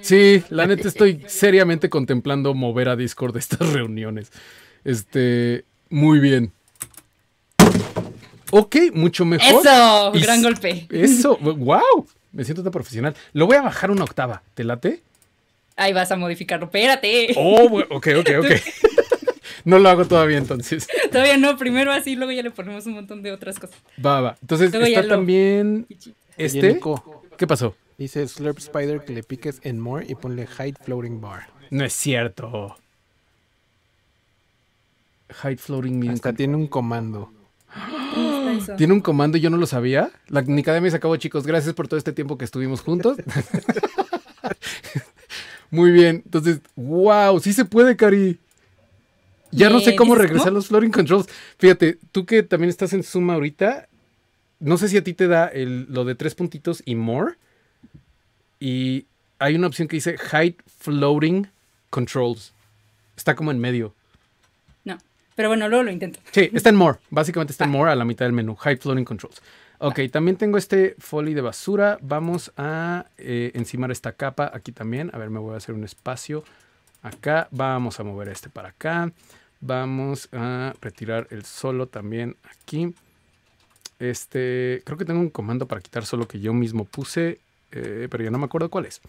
B: Sí, la neta estoy seriamente contemplando mover a Discord estas [laughs] reuniones. Este, muy bien. Ok, mucho mejor. Eso, gran golpe. Eso, wow, me siento tan profesional. Lo voy a bajar una octava, ¿te late?
C: Ahí vas a modificarlo, espérate. Oh, ok, ok, ok.
B: [laughs] [laughs] No lo hago todavía entonces.
C: Todavía no, primero así, luego ya le ponemos un montón de otras cosas.
B: Va, va. Entonces está también este. ¿Qué pasó? Dice Slurp Spider que le piques en More y ponle Hide Floating Bar. No es cierto. Hide Floating Bar. tiene un comando. tiene un comando, yo no lo sabía. La Nicademia se acabó, chicos. Gracias por todo este tiempo que estuvimos juntos. [laughs] Muy bien. Entonces, wow, sí se puede, Cari. Ya no sé cómo regresar los floating controls. Fíjate, tú que también estás en suma ahorita, no sé si a ti te da el, lo de tres puntitos y more, y hay una opción que dice Hide Floating Controls. Está como en medio.
C: No, pero bueno, luego lo intento.
B: Sí, [laughs] está en More. Básicamente está en More a la mitad del menú. Hide Floating Controls. Ok, también tengo este folly de basura. Vamos a eh, encimar esta capa aquí también. A ver, me voy a hacer un espacio acá. Vamos a mover este para acá. Vamos a retirar el solo también aquí. Este, creo que tengo un comando para quitar solo que yo mismo puse. Eh, pero ya no me acuerdo cuál es.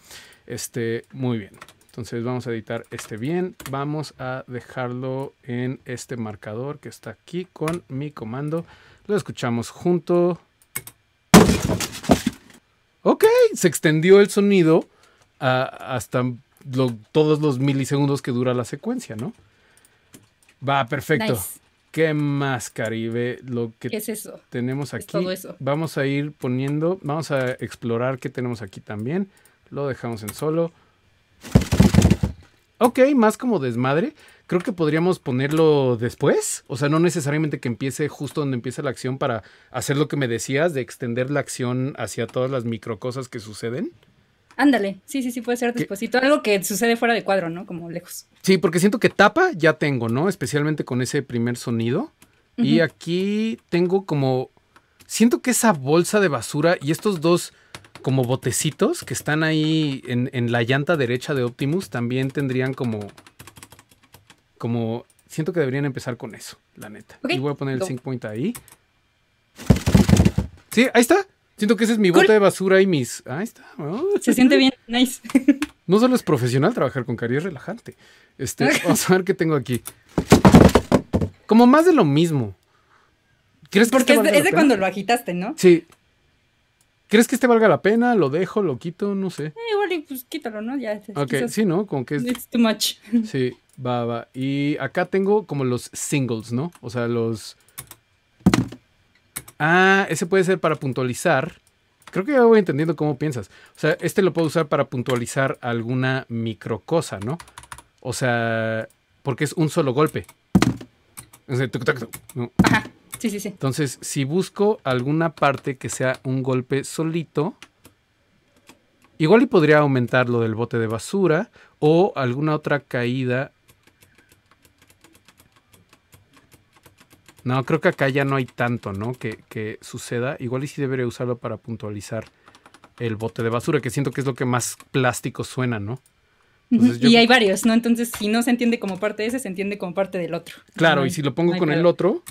B: Este, muy bien. Entonces vamos a editar este bien. Vamos a dejarlo en este marcador que está aquí con mi comando. Lo escuchamos junto. Ok, se extendió el sonido hasta todos los milisegundos que dura la secuencia, ¿no? Va, perfecto. ¿Qué más, Caribe? Lo que tenemos aquí. Vamos a ir poniendo, vamos a explorar qué tenemos aquí también. Lo dejamos en solo. Ok, más como desmadre. Creo que podríamos ponerlo después. O sea, no necesariamente que empiece justo donde empieza la acción para hacer lo que me decías de extender la acción hacia todas las micro cosas que suceden.
C: Ándale, sí, sí, sí, puede ser dispositivo Algo que sucede fuera de cuadro, ¿no? Como lejos.
B: Sí, porque siento que tapa ya tengo, ¿no? Especialmente con ese primer sonido. Y aquí tengo como. Siento que esa bolsa de basura y estos dos como botecitos que están ahí en, la llanta derecha de Optimus también tendrían como. Como. Siento que deberían empezar con eso, la neta. Y voy a poner el sink point ahí. Sí, ahí está. Siento que esa es mi bota de basura y mis. Ahí está. Se siente bien,
C: nice. [laughs]
B: No solo es profesional trabajar con Cari, es relajante. Este, vamos a ver qué tengo aquí. Como más de lo mismo. ¿Crees que Porque este es, de, cuando lo
C: agitaste, ¿no?
B: Sí. ¿Crees que este valga la pena? ¿Lo dejo? ¿Lo quito? No sé. Eh,
C: igual, y pues quítalo, ¿no? Ya. Ok, sí,
B: ¿no? que It's too much. Sí, va, va. Y acá tengo como los singles, ¿no? O sea, los Ah, ese puede ser para puntualizar. Creo que ya voy entendiendo cómo piensas. O sea, este lo puedo usar para puntualizar alguna microcosa, ¿no? O sea, porque es un solo golpe. Ajá. Sí, sí, sí. Entonces, si busco alguna parte que sea un golpe solito, igual y podría aumentar lo del bote de basura o alguna otra caída No, creo que acá ya no hay tanto, ¿no? Que, suceda. Igual y sí debería usarlo para puntualizar el bote de basura, que siento que es lo que más plástico suena, ¿no? Y hay
C: varios, ¿no? Entonces, si no se entiende como parte de ese, se entiende como parte del otro. Claro, y si lo pongo con el
B: otro.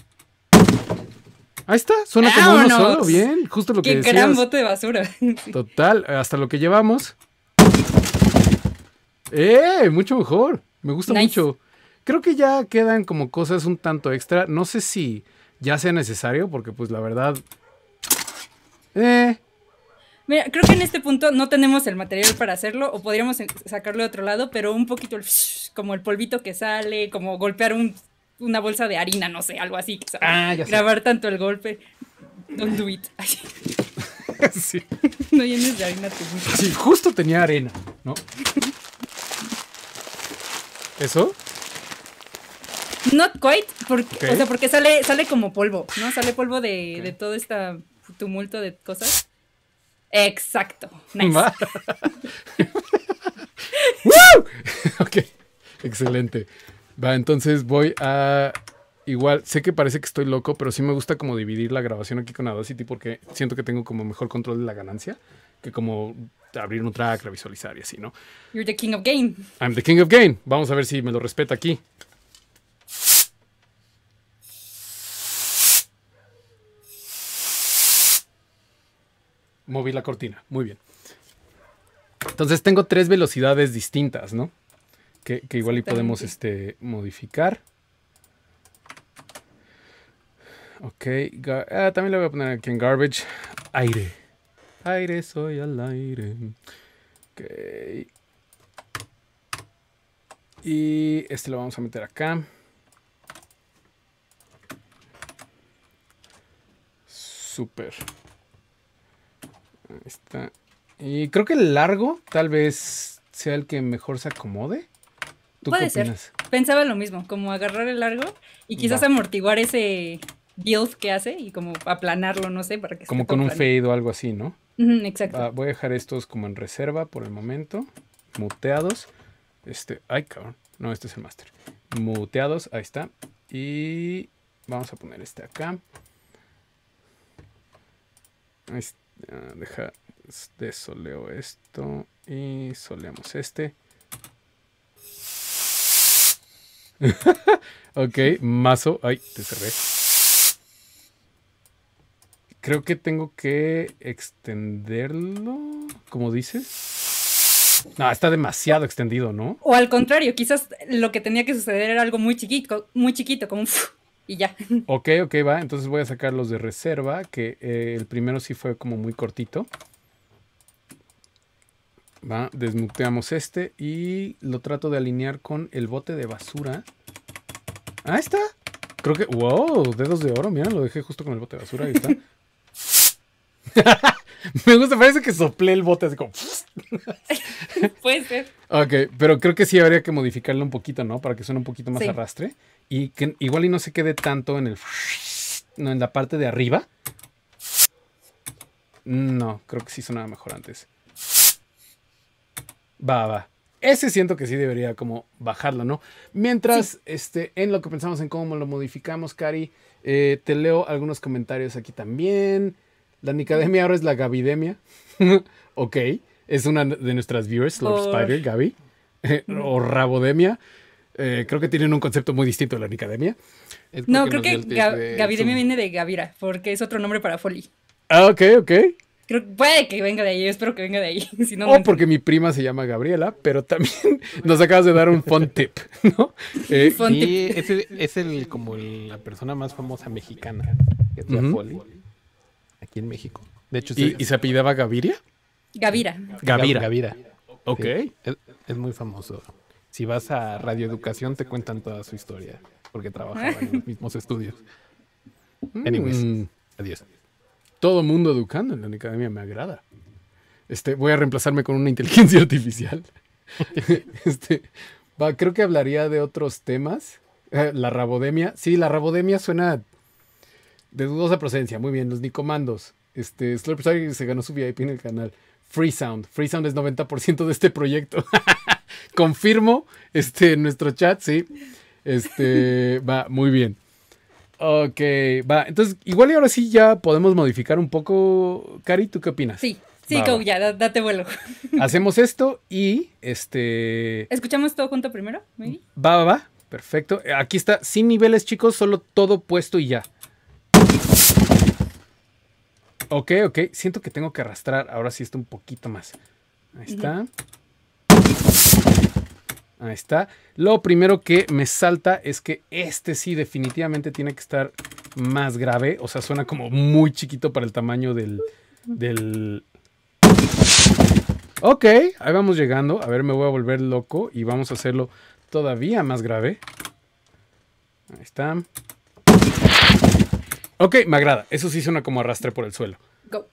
B: Ahí está, suena como uno solo, bien, justo lo que decías. gran bote de basura. [laughs] Total, hasta lo que llevamos. ¡Eh! Mucho mejor. Me gusta mucho. Creo que ya quedan como cosas un tanto extra. No sé si ya sea necesario, porque pues la verdad... Eh,
C: Mira, creo que en este punto no tenemos el material para hacerlo, o podríamos sacarlo de otro lado, pero un poquito el [laughs] como el polvito que sale, como golpear una bolsa de harina, no sé, algo así. Ah, ya Grabar tanto el golpe. Don't do it. [laughs] Sí. no llenes de harina tu
B: Sí, justo tenía arena, ¿no? ¿Eso?
C: Not quite, porque, porque sale, sale como polvo, ¿no? Sale polvo de, todo este tumulto de cosas. Exacto. Nice. [laughs] [laughs] ¡Woo! [laughs] ok,
B: excelente. Va, entonces voy a. Igual, sé que parece que estoy loco, pero sí me gusta como dividir la grabación aquí con city porque siento que tengo como mejor control de la ganancia que como abrir un track, visualizar y así, ¿no?
C: You're the king of game.
B: I'm the king of game. Vamos a ver si me lo respeta aquí. moví la cortina. Muy bien. Entonces tengo tres velocidades distintas, ¿no? Que, igual y podemos este, modificar. Ok. Ah, también le voy a poner aquí en garbage. Aire. Aire, soy al aire. Ok. Y este lo vamos a meter acá. super Ahí está. Y eh, creo que el largo tal vez sea el que mejor se acomode. ¿Tú qué opinas?
C: Pensaba lo mismo, como agarrar el largo y quizás amortiguar ese build que hace y como aplanarlo, no sé, para que Como con un fade
B: o algo así, ¿no?
C: exacto.
B: voy a dejar estos como en reserva por el momento, muteados. Este, ay, cabrón. No, este es el master. Muteados, ahí está. Y vamos a poner este acá. Ahí está deja de desoleo esto y soleamos este. [laughs] ok, mazo. Ay, te cerré. Creo que tengo que extenderlo, como dices. No, está demasiado extendido, ¿no?
C: O al contrario, quizás lo que tenía que suceder era algo muy chiquito, muy chiquito, como un y ya. [laughs]
B: Ok, ok, va. Entonces voy a sacar los de reserva, que eh, el primero sí fue como muy cortito. Va, desmuteamos este y lo trato de alinear con el bote de basura. Ahí está. Creo que, wow, dedos de oro, mira, lo dejé justo con el bote de basura, ahí está. [laughs] [laughs] Me gusta, parece que soplé el bote así como.
C: [laughs] Puede ser.
B: Ok, pero creo que sí habría que modificarlo un poquito, ¿no? Para que suene un poquito más arrastre. Y que igual y no se quede tanto en el. No, en la parte de arriba. No, creo que sí sonaba mejor antes. Va, va. Ese siento que sí debería como bajarlo, ¿no? Mientras, este, en lo que pensamos en cómo lo modificamos, Cari, eh, te leo algunos comentarios aquí también. La Nicademia ahora es la Gavidemia. [laughs] ok, es una de nuestras viewers, Lord Spider, Gaby. [laughs] o Rabodemia. Eh, creo que tienen un concepto muy distinto de la Nicademia. no, creo que, Gavidemia
C: viene de Gavira, porque es otro nombre para Folly.
B: Ah, ok, ok.
C: puede que venga de ahí, espero que venga de ahí. [laughs] o
B: porque mi prima se llama Gabriela, pero también nos acabas de dar un fun tip, ¿no? Eh, es, el, como la persona más famosa mexicana, es la en México. De hecho, ¿Y, se apellidaba Gaviria? Gavira. Gavira. Gavira. Ok. es, muy famoso. Si vas a Radio Educación te cuentan toda su historia, porque trabajaba en los mismos estudios. [laughs] Mm. Anyways, adiós. Todo mundo educando en la academia me agrada. Este, voy a reemplazarme con una inteligencia [laughs] artificial. [laughs] este, va, creo que hablaría de otros temas. Eh, la rabodemia. Sí, la rabodemia suena de dudosa procedencia, muy bien, los Nicomandos. Este, que se ganó su VIP en el canal. Free Sound. Free Sound es 90% de este proyecto. [laughs] Confirmo este, en nuestro chat, sí. Este, va, muy bien. Ok, va. Entonces, igual y ahora sí ya podemos modificar un poco. Cari, ¿tú qué opinas?
C: Sí, sí, ya, date vuelo. [laughs]
B: Hacemos esto y este.
C: ¿Escuchamos todo junto primero?
B: Va, va, va. Perfecto. Aquí está, sin niveles, chicos, solo todo puesto y ya. Ok, ok. Siento que tengo que arrastrar. Ahora sí está un poquito más. Ahí está. Ahí está. Lo primero que me salta es que este sí definitivamente tiene que estar más grave. O sea, suena como muy chiquito para el tamaño del... del... Ok, ahí vamos llegando. A ver, me voy a volver loco y vamos a hacerlo todavía más grave. Ahí está. Ok, me agrada. Eso sí suena como arrastre por el suelo.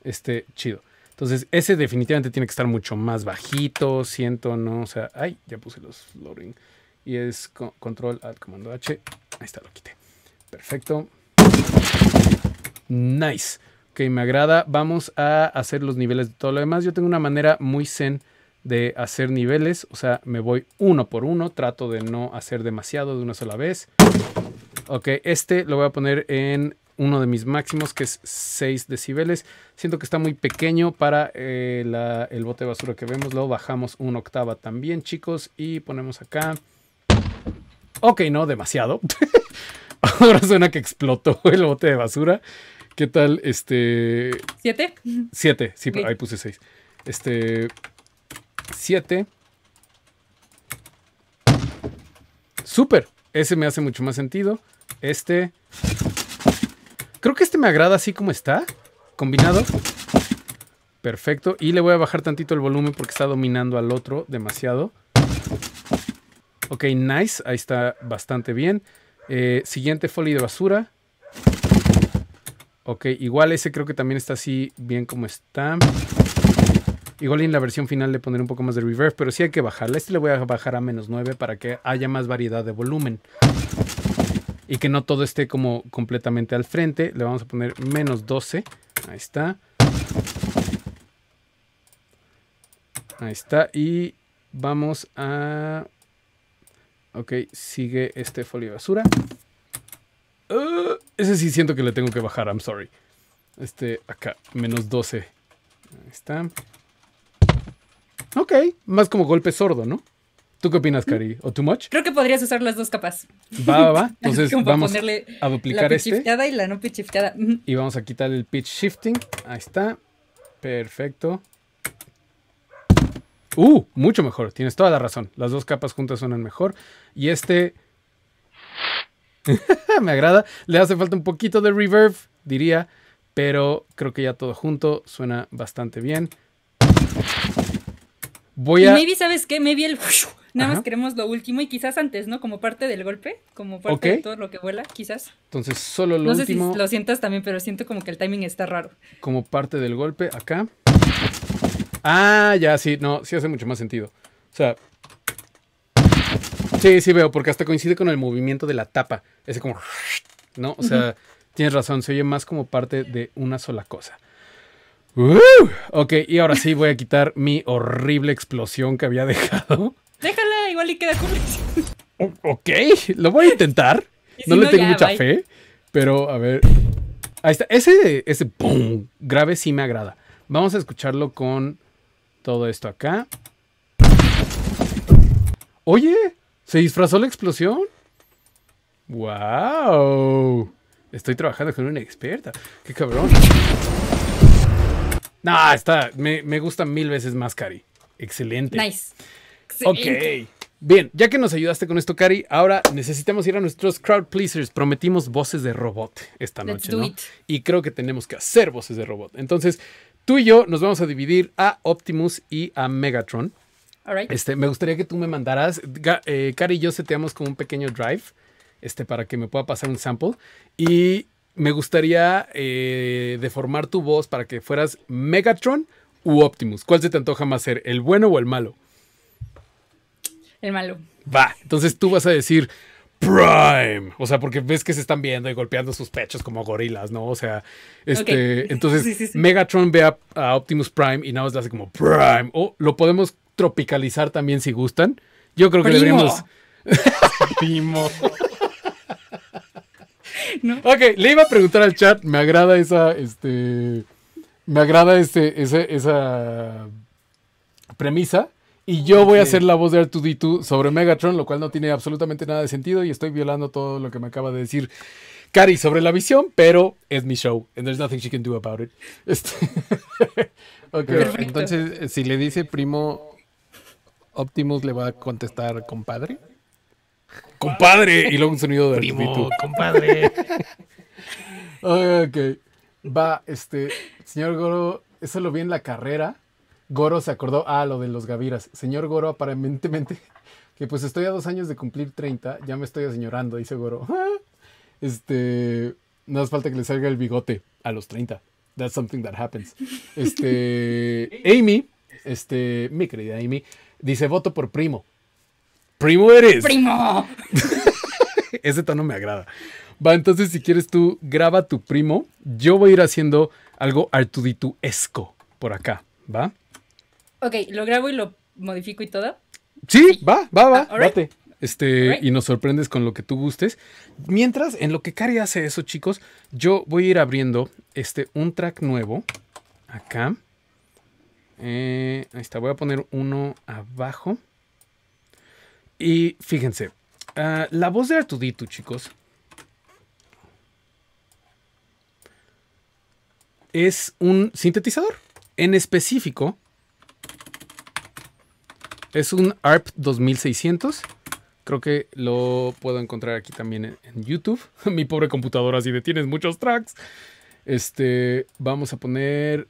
B: Este, chido. Entonces, ese definitivamente tiene que estar mucho más bajito. Siento, ¿no? O sea, ay, ya puse los flooring Y es control al comando H. Ahí está, lo quité. Perfecto. Nice. Ok, me agrada. Vamos a hacer los niveles de todo lo demás. Yo tengo una manera muy zen de hacer niveles. O sea, me voy uno por uno. Trato de no hacer demasiado de una sola vez. Ok, este lo voy a poner en uno de mis máximos, que es 6 decibeles. Siento que está muy pequeño para eh, el bote de basura que vemos. Luego bajamos una octava también, chicos. Y ponemos acá. Ok, no, demasiado. [laughs] Ahora suena que explotó el bote de basura. ¿Qué tal? Este. ¿Siete? Siete, sí, pero ahí puse 6. Este. Siete. Súper. Ese me hace mucho más sentido. Este. Creo que este me agrada así como está. Combinado. Perfecto. Y le voy a bajar tantito el volumen porque está dominando al otro demasiado. Ok, nice. Ahí está bastante bien. Eh, siguiente folio de basura. Ok, igual ese creo que también está así bien como está. Igual en la versión final le pondré un poco más de reverb, pero sí hay que bajarla. Este le voy a bajar a menos 9 para que haya más variedad de volumen y que no todo esté como completamente al frente. Le vamos a poner menos 12. Ahí está. Ahí está. Y vamos a... Ok, sigue este folio basura. Ah, ese sí siento que le tengo que bajar, I'm sorry. Este, acá, menos 12. Ahí está. Ok, más como golpe sordo, ¿no? ¿Tú qué opinas, Cari? ¿O too much?
C: Creo que podrías usar las dos capas. Va, va, va. [laughs] Entonces vamos a duplicar la este.
B: y Y vamos a quitar el pitch shifting. Ahí está. Perfecto. Uh, mucho mejor. Tienes toda la razón. Las dos capas juntas suenan mejor. Y este... [laughs] Me agrada. Le hace falta un poquito de reverb, diría. Pero creo que ya todo junto suena bastante bien. Voy a... Y maybe,
C: ¿sabes qué? Maybe el... Nada más queremos lo último y quizás antes, ¿no? Como parte del golpe, como parte de todo lo que vuela, quizás.
B: Entonces, solo lo último. No sé si lo
C: sientas también, pero siento como que el timing está raro.
B: Como parte del golpe, acá. Ah, ya, sí, no, sí hace mucho más sentido. O sea. Sí, sí veo, porque hasta coincide con el movimiento de la tapa. Ese como. ¿No? O sea, tienes razón, se oye más como parte de una sola cosa. Uh, ok, y ahora sí voy a quitar mi horrible explosión que había [laughs] dejado.
C: Déjala, igual y queda cool.
B: [laughs] Ok, lo voy a intentar. no, le tengo mucha fe, pero a ver. Ahí está. Ese, ese boom, grave sí me agrada. Vamos a escucharlo con todo esto acá. Oye, ¿se disfrazó la explosión? ¡Wow! Estoy trabajando con una experta. ¡Qué cabrón! Nah, está. Me, me gusta mil veces más, Cari. Excelente. Nice. [laughs] Ok. Bien, ya que nos ayudaste con esto, Cari, ahora necesitamos ir a nuestros crowd pleasers. Prometimos voces de robot esta noche, ¿no? Y creo que tenemos que hacer voces de robot. Entonces, tú y yo nos vamos a dividir a Optimus y a Megatron. Este, me gustaría que tú me mandaras, eh, Cari y yo seteamos con un pequeño drive, este, para que me pueda pasar un sample. Y me gustaría eh, deformar tu voz para que fueras Megatron u Optimus. ¿Cuál se te antoja más ser, el bueno o el malo? El malo. Va, entonces tú vas a decir Prime. O sea, porque ves que se están viendo y golpeando sus pechos como gorilas, ¿no? O sea, este. [laughs] Entonces, Megatron ve a, Optimus Prime y nada más le hace como Prime. O lo podemos tropicalizar también si gustan. Yo creo que le deberíamos. [laughs] Ok, le iba a preguntar al chat. Me agrada esa. Este. Me agrada este, esa premisa. Y yo voy a hacer la voz de r 2 sobre Megatron, lo cual no tiene absolutamente nada de sentido y estoy violando todo lo que me acaba de decir Cari sobre la visión, pero es mi show and there's nothing she can do about it. Este, [laughs] Entonces, si le dice primo, Optimus le va a contestar compadre. Compadre y luego un sonido de primo, r compadre. [laughs] ok, va, este, señor Goro, eso lo vi en la carrera Goro se acordó, ah, lo de los Gaviras. Señor Goro, aparentemente, [laughs] que pues estoy a dos años de cumplir 30, ya me estoy aseñorando, dice Goro. [laughs] Este, no hace falta que le salga el bigote a los 30. That's something that happens. Este, [laughs] Amy, este, mi querida Amy, dice voto por primo. Primo eres. Primo. Ese tono me agrada. Va, entonces si quieres tú, graba tu primo. Yo voy a ir haciendo algo artudituesco por acá, ¿va?
C: Ok, lo grabo y lo modifico y todo.
B: Sí, va, va, va, ah, Este, y nos sorprendes con lo que tú gustes. Mientras, en lo que Cari hace eso, chicos, yo voy a ir abriendo este, un track nuevo. Acá. Eh, ahí está, voy a poner uno abajo. Y fíjense, ah, la voz de Artudito, chicos, es un sintetizador. En específico, es un ARP 2600. Creo que lo puedo encontrar aquí también en, YouTube. [laughs] Mi pobre computadora, si de tienes muchos tracks. Este, vamos a poner...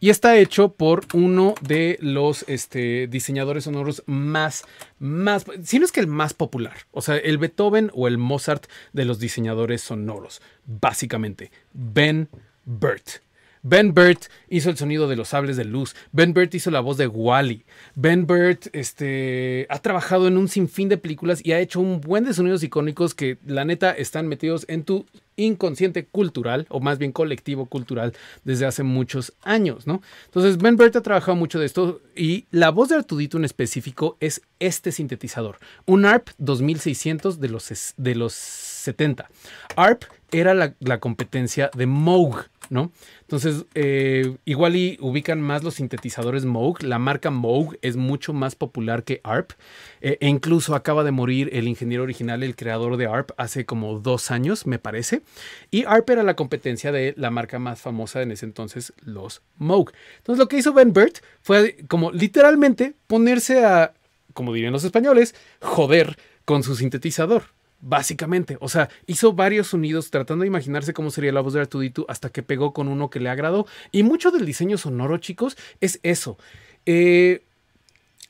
B: Y está hecho por uno de los este, diseñadores sonoros más, más, si no es que el más popular, o sea, el Beethoven o el Mozart de los diseñadores sonoros, básicamente, Ben Burt. Ben Burt hizo el sonido de los sables de luz. Ben Burt hizo la voz de Wally. Ben Burt este, ha trabajado en un sinfín de películas y ha hecho un buen de sonidos icónicos que la neta están metidos en tu inconsciente cultural o más bien colectivo cultural desde hace muchos años, ¿no? Entonces Ben Burt ha trabajado mucho de esto y la voz de Artudito en específico es este sintetizador, un ARP 2600 de los, de los 70. ARP era la, competencia de Moog. ¿no? Entonces, eh, igual y ubican más los sintetizadores Moog. La marca Moog es mucho más popular que ARP. Eh, e incluso acaba de morir el ingeniero original, el creador de ARP, hace como dos años, me parece. Y ARP era la competencia de la marca más famosa en ese entonces, los Moog. Entonces, lo que hizo Ben Burt fue como literalmente ponerse a, como dirían los españoles, joder con su sintetizador. Básicamente, o sea, hizo varios sonidos tratando de imaginarse cómo sería la voz de Artudito hasta que pegó con uno que le agradó. Y mucho del diseño sonoro, chicos, es eso. Eh,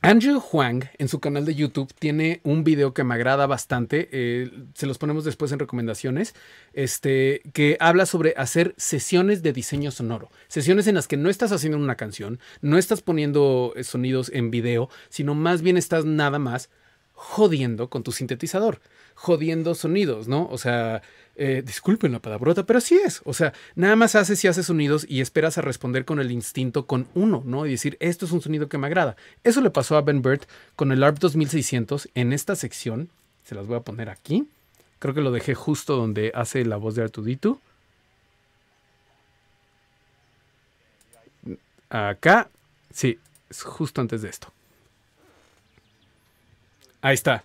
B: Andrew Huang en su canal de YouTube tiene un video que me agrada bastante, eh, se los ponemos después en recomendaciones, este, que habla sobre hacer sesiones de diseño sonoro, sesiones en las que no estás haciendo una canción, no estás poniendo eh, sonidos en video, sino más bien estás nada más jodiendo con tu sintetizador, jodiendo sonidos, ¿no? O sea, eh, disculpen la palabrota, pero así es. O sea, nada más haces y haces sonidos y esperas a responder con el instinto con uno, ¿no? Y decir, esto es un sonido que me agrada. Eso le pasó a Ben Burt con el ARP 2600 en esta sección. Se las voy a poner aquí. Creo que lo dejé justo donde hace la voz de Artudito. Acá. Sí, es justo antes de esto. Ahí está.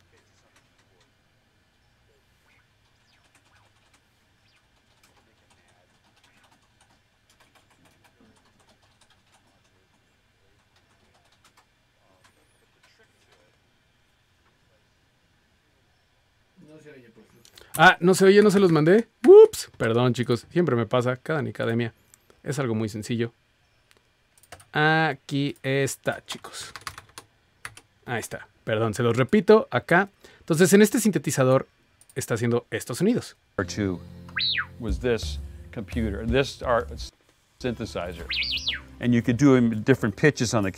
B: Ah, no se oye, no se los mandé. Ups, perdón chicos, siempre me pasa, cada ni academia. Es algo muy sencillo. Aquí está, chicos. Ahí está. Perdón, se los repito acá. Entonces, en este sintetizador está haciendo estos sonidos.
C: Was this computer, this art
B: synthesizer.
C: And you could do different pitches on the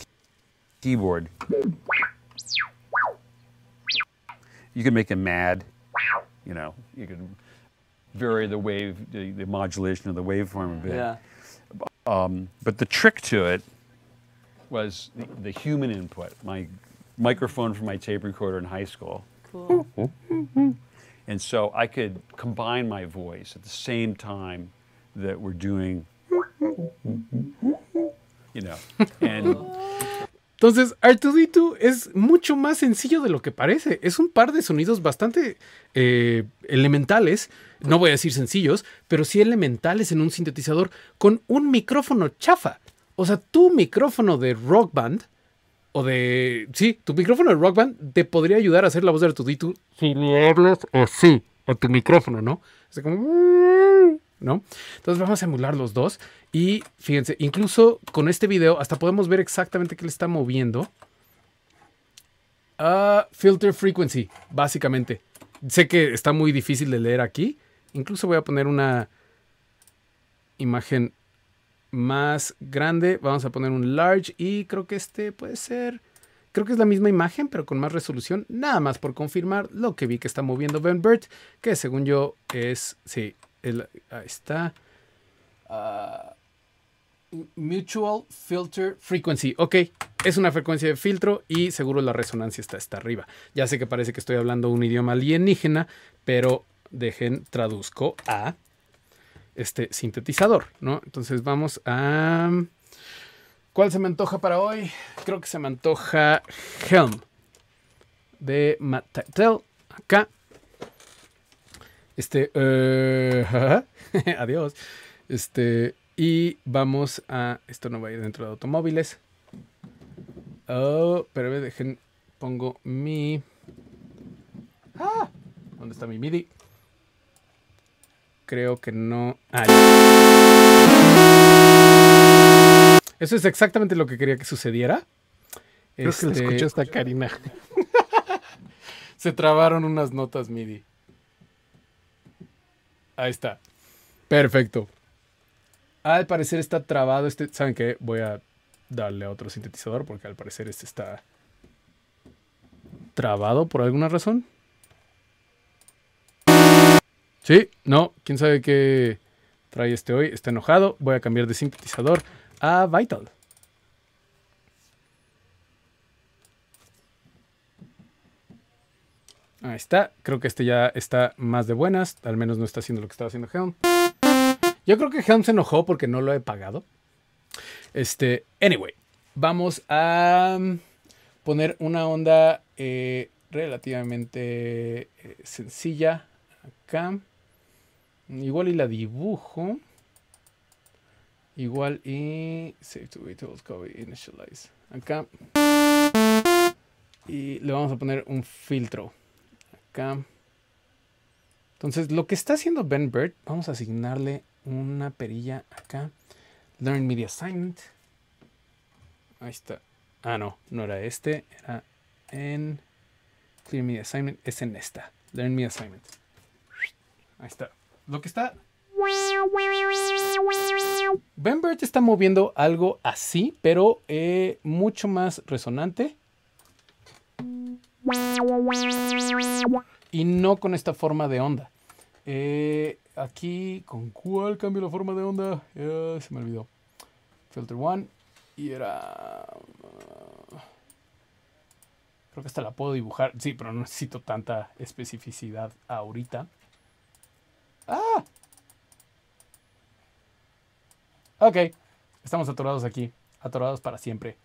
C: keyboard. You could make him mad, you know, you could vary the wave, the, the modulation of the waveform a bit. Yeah. Um, but the trick to it was the, the human input, my microphone for my tape recorder in high school.
A: Cool. [laughs]
C: and so I could combine my voice at the same time that we're doing, you know, [laughs] and. Entonces,
B: R2D2 es mucho más sencillo de lo que parece. Es un par de sonidos bastante eh, elementales, no voy a decir sencillos, pero sí elementales en un sintetizador con un micrófono chafa. O sea, tu micrófono de rock band o de. Sí, tu micrófono de Rock Band te podría ayudar a hacer la voz de Artudito si le hablas así a tu micrófono, ¿no? como. Mm", ¿No? Entonces vamos a emular los dos. Y fíjense, incluso con este video, hasta podemos ver exactamente qué le está moviendo. a ah, filter frequency, básicamente. Sé que está muy difícil de leer aquí. Incluso voy a poner una imagen más grande. Vamos a poner un large y creo que este puede ser... Creo que es la misma imagen, pero con más resolución. Nada más por confirmar lo que vi que está moviendo Ben Burt, que según yo es... Sí, ahí está. Ah, mutual Filter Frequency. Ok, es una frecuencia de filtro y seguro la resonancia está está arriba. Ya sé que parece que estoy hablando un idioma alienígena, pero dejen, traduzco a este sintetizador, ¿no? Entonces vamos a... ¿Cuál se me antoja para hoy? Creo que se me antoja Helm de Matt acá. Este, eh, [laughs] adiós. Este, y vamos a. Esto no va a ir dentro de automóviles. Oh, pero dejen. Pongo mi. Ah, ¿dónde está mi MIDI? creo que no. Eso es exactamente lo que quería que sucediera. Creo lo este, escuchó hasta Karina. [laughs] Se trabaron unas notas MIDI. Ahí está. Perfecto. Al parecer está trabado este. ¿Saben qué? Voy a darle a otro sintetizador porque al parecer este está trabado por alguna razón. Sí, no, quién sabe qué trae este hoy. Está enojado. Voy a cambiar de sintetizador a Vital. Ahí está. Creo que este ya está más de buenas. Al menos no está haciendo lo que estaba haciendo Helm. Yo creo que Helm se enojó porque no lo he pagado. Este, anyway, vamos a um, poner una onda eh, relativamente eh, sencilla acá. Igual y la dibujo. Igual y... Save to tools, copy, initialize. Acá. Y le vamos a poner un filtro. Acá. Entonces, lo que está haciendo Ben Bird, vamos a asignarle una perilla acá. Learn Media Assignment. Ahí está. Ah, no, no era este. Era en Clear Media Assignment. Es en esta. Learn Media Assignment. Ahí está. Lo que está... Ben está moviendo algo así, pero eh, mucho más resonante. Y no con esta forma de onda. Eh, aquí, ¿con cuál cambio la forma de onda? Eh, se me olvidó. Filter one Y era... creo que hasta la puedo dibujar. Sí, pero no necesito tanta especificidad ahorita. ¡Ah! Ok, estamos atorados aquí. Atorados para siempre.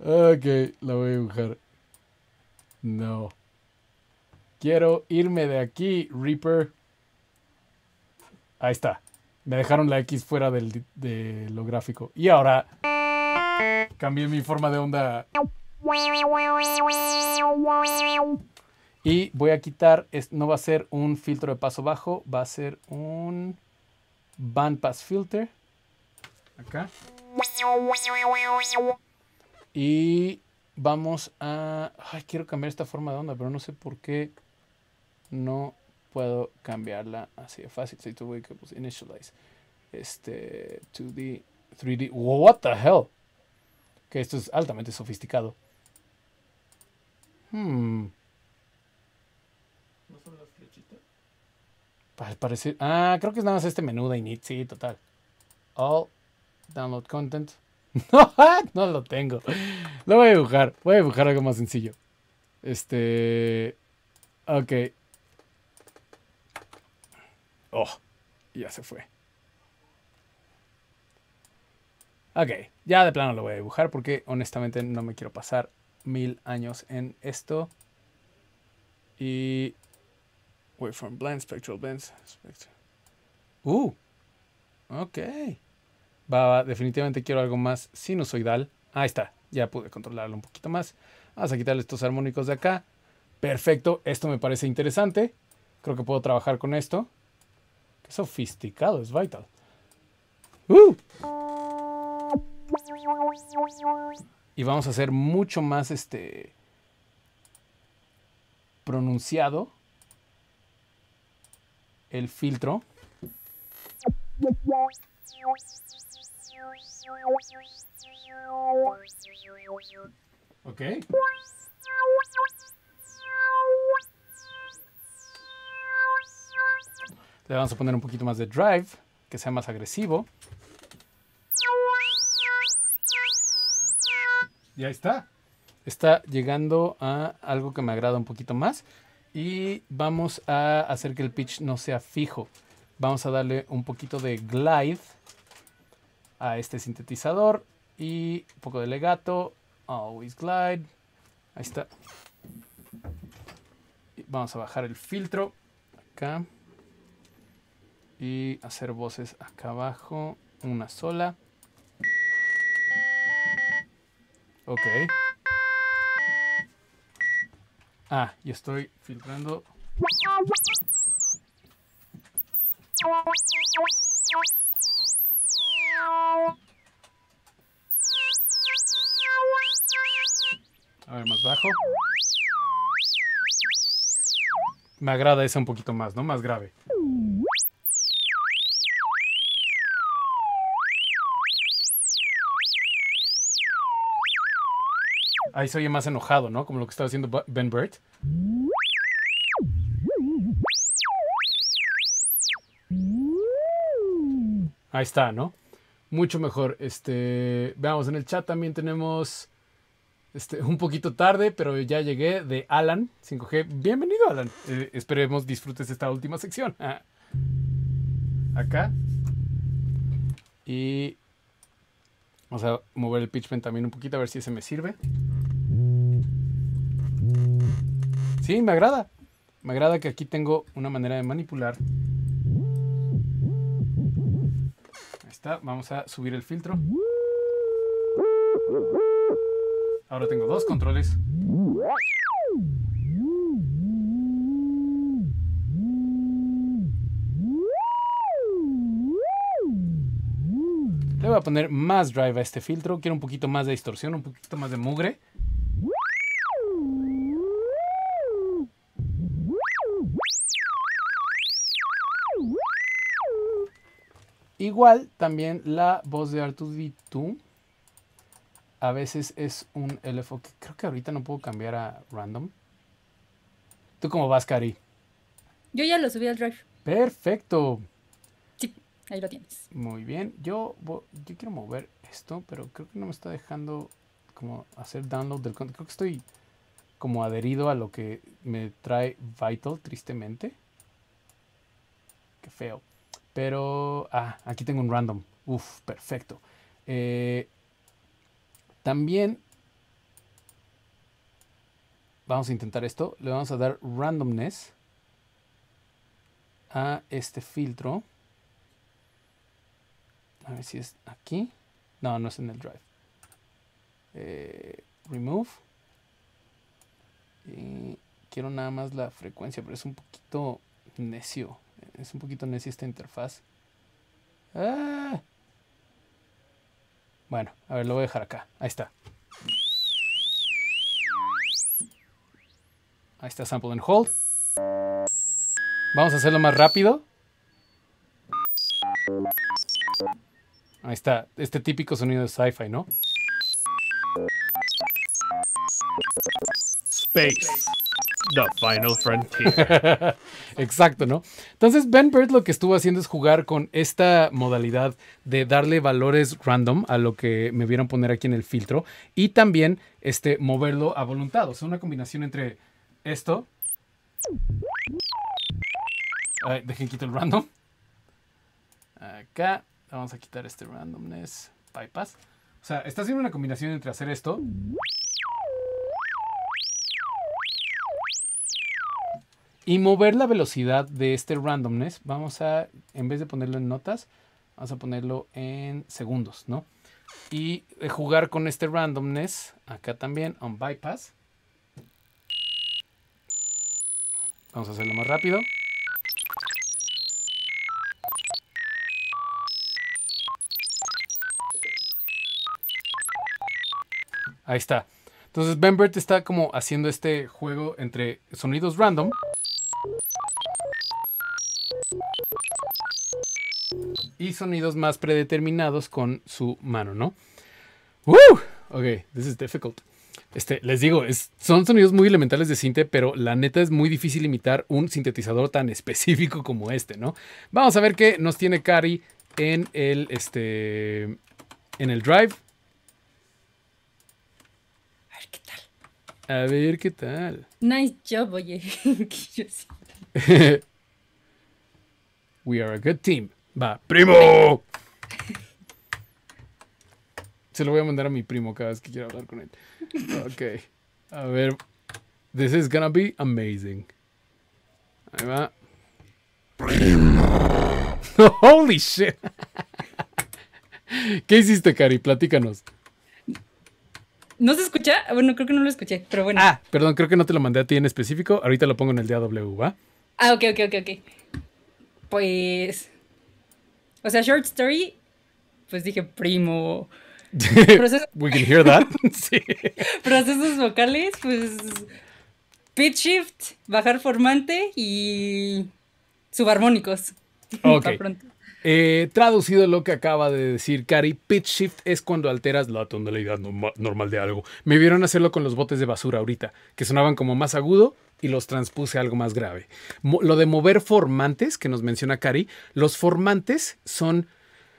B: ok, la voy a dibujar. No. Quiero irme de aquí, Reaper. Ahí está. Me dejaron la X fuera de lo gráfico. Y ahora cambié mi forma de onda. Y voy a quitar, no va a ser un filtro de paso bajo, va a ser un bandpass filter. Acá. Y vamos a... Ay, quiero cambiar esta forma de onda, pero no sé por qué no puedo cambiarla así de fácil. Si tuve que pues, initialize. Este, 2D, 3D. What the hell? Que esto es altamente sofisticado. Hmm. ¿No son las flechitas? parecer. Ah, creo que es nada más este menú de init. Sí, total. All download content. [laughs] No, no lo tengo. Lo voy a dibujar. Voy a dibujar algo más sencillo. Este. Ok. Oh, ya se fue. Ok, ya de plano lo voy a dibujar porque honestamente no me quiero pasar mil años en esto. Y from blend, spectral blends. Uh, ok. Va, va, definitivamente quiero algo más sinusoidal. Ahí está, ya pude controlarlo un poquito más. Vamos a quitarle estos armónicos de acá. Perfecto, esto me parece interesante. Creo que puedo trabajar con esto. Qué sofisticado, es vital. ¡Uh! Y vamos a hacer mucho más este pronunciado el filtro. Ok. Le vamos a poner un poquito más de drive, que sea más agresivo. Ya está. Está llegando a algo que me agrada un poquito más. Y vamos a hacer que el pitch no sea fijo. Vamos a darle un poquito de glide a este sintetizador. Y un poco de legato. Always glide. Ahí está. Vamos a bajar el filtro. Acá. Y hacer voces acá abajo. Una sola. Ok. Ah, y estoy filtrando. A ver, más bajo. Me agrada esa un poquito más, ¿no? Más grave. Ahí se oye más enojado, ¿no? Como lo que estaba haciendo Ben Burt. Ahí está, ¿no? Mucho mejor. Este, veamos, en el chat también tenemos este, un poquito tarde, pero ya llegué de Alan 5G. Bienvenido, Alan. Eh, esperemos disfrutes esta última sección. [laughs] Acá. Y vamos a mover el pitchman también un poquito a ver si ese me sirve. Sí, me agrada. Me agrada que aquí tengo una manera de manipular. Ahí está, vamos a subir el filtro. Ahora tengo dos controles. Le voy a poner más drive a este filtro. Quiero un poquito más de distorsión, un poquito más de mugre. igual también la voz de R2D2 a veces es un LFO que creo que ahorita no puedo cambiar a random. ¿Tú cómo vas, Cari?
C: Yo ya lo subí al drive.
B: Perfecto.
C: Sí, ahí lo tienes.
B: Muy bien. Yo, yo quiero mover esto, pero creo que no me está dejando como hacer download del Creo que estoy como adherido a lo que me trae Vital, tristemente. Qué feo. Pero, ah, aquí tengo un random. Uf, perfecto. Eh, también vamos a intentar esto. Le vamos a dar randomness a este filtro. A ver si es aquí. No, no es en el drive. Eh, remove. Y quiero nada más la frecuencia, pero es un poquito necio. Es un poquito necia esta interfaz. Ah. Bueno, a ver, lo voy a dejar acá. Ahí está. Ahí está Sample and Hold. Vamos a hacerlo más rápido. Ahí está, este típico sonido de sci-fi, ¿no? Space. The Final Frontier. [laughs] Exacto, ¿no? Entonces Ben Bird lo que estuvo haciendo es jugar con esta modalidad de darle valores random a lo que me vieron poner aquí en el filtro y también este, moverlo a voluntad. O sea, una combinación entre esto. ver, dejen quitar el random. Acá vamos a quitar este randomness bypass. O sea, está haciendo una combinación entre hacer esto y mover la velocidad de este randomness. Vamos a, en vez de ponerlo en notas, vamos a ponerlo en segundos, ¿no? Y eh, jugar con este randomness, acá también, on bypass. Vamos a hacerlo más rápido. Ahí está. Entonces, Bembert está como haciendo este juego entre sonidos random y sonidos más predeterminados con su mano, ¿no? Ok, this is difficult. Este, les digo, son sonidos muy elementales de cinte, pero la neta es muy difícil imitar un sintetizador tan [laughs] específico como este, ¿no? Vamos a ver qué nos tiene Cari en el, este, en el drive. A ver qué tal. A ver qué tal.
C: Nice job, oye. [laughs]
B: [laughs] We are a good team. Va, primo. [laughs] Se lo voy a mandar a mi primo cada vez que quiera hablar con él. [laughs] Ok. A ver. This is gonna be amazing. Ahí va. Primo. [laughs] Holy shit. ¿Qué hiciste, Cari? Platícanos.
C: ¿No se escucha? Bueno, creo que no lo escuché, pero bueno.
B: Ah, perdón, creo que no te lo mandé a ti en específico. Ahorita lo pongo en el DAW, ¿va?
C: Ah, ok, ok, ok, ok. Pues. O sea, short story, pues dije primo. [laughs] Procesos... We can hear that. [laughs] Procesos vocales, pues pitch shift, bajar formante y subarmónicos. [laughs] Ok.
B: Eh, traducido lo que acaba de decir Cari, pitch shift es cuando alteras la tonalidad normal de algo. Me vieron hacerlo con los botes de basura ahorita, que sonaban como más agudo y los transpuse a algo más grave. lo de mover formantes, que nos menciona Cari, los formantes son...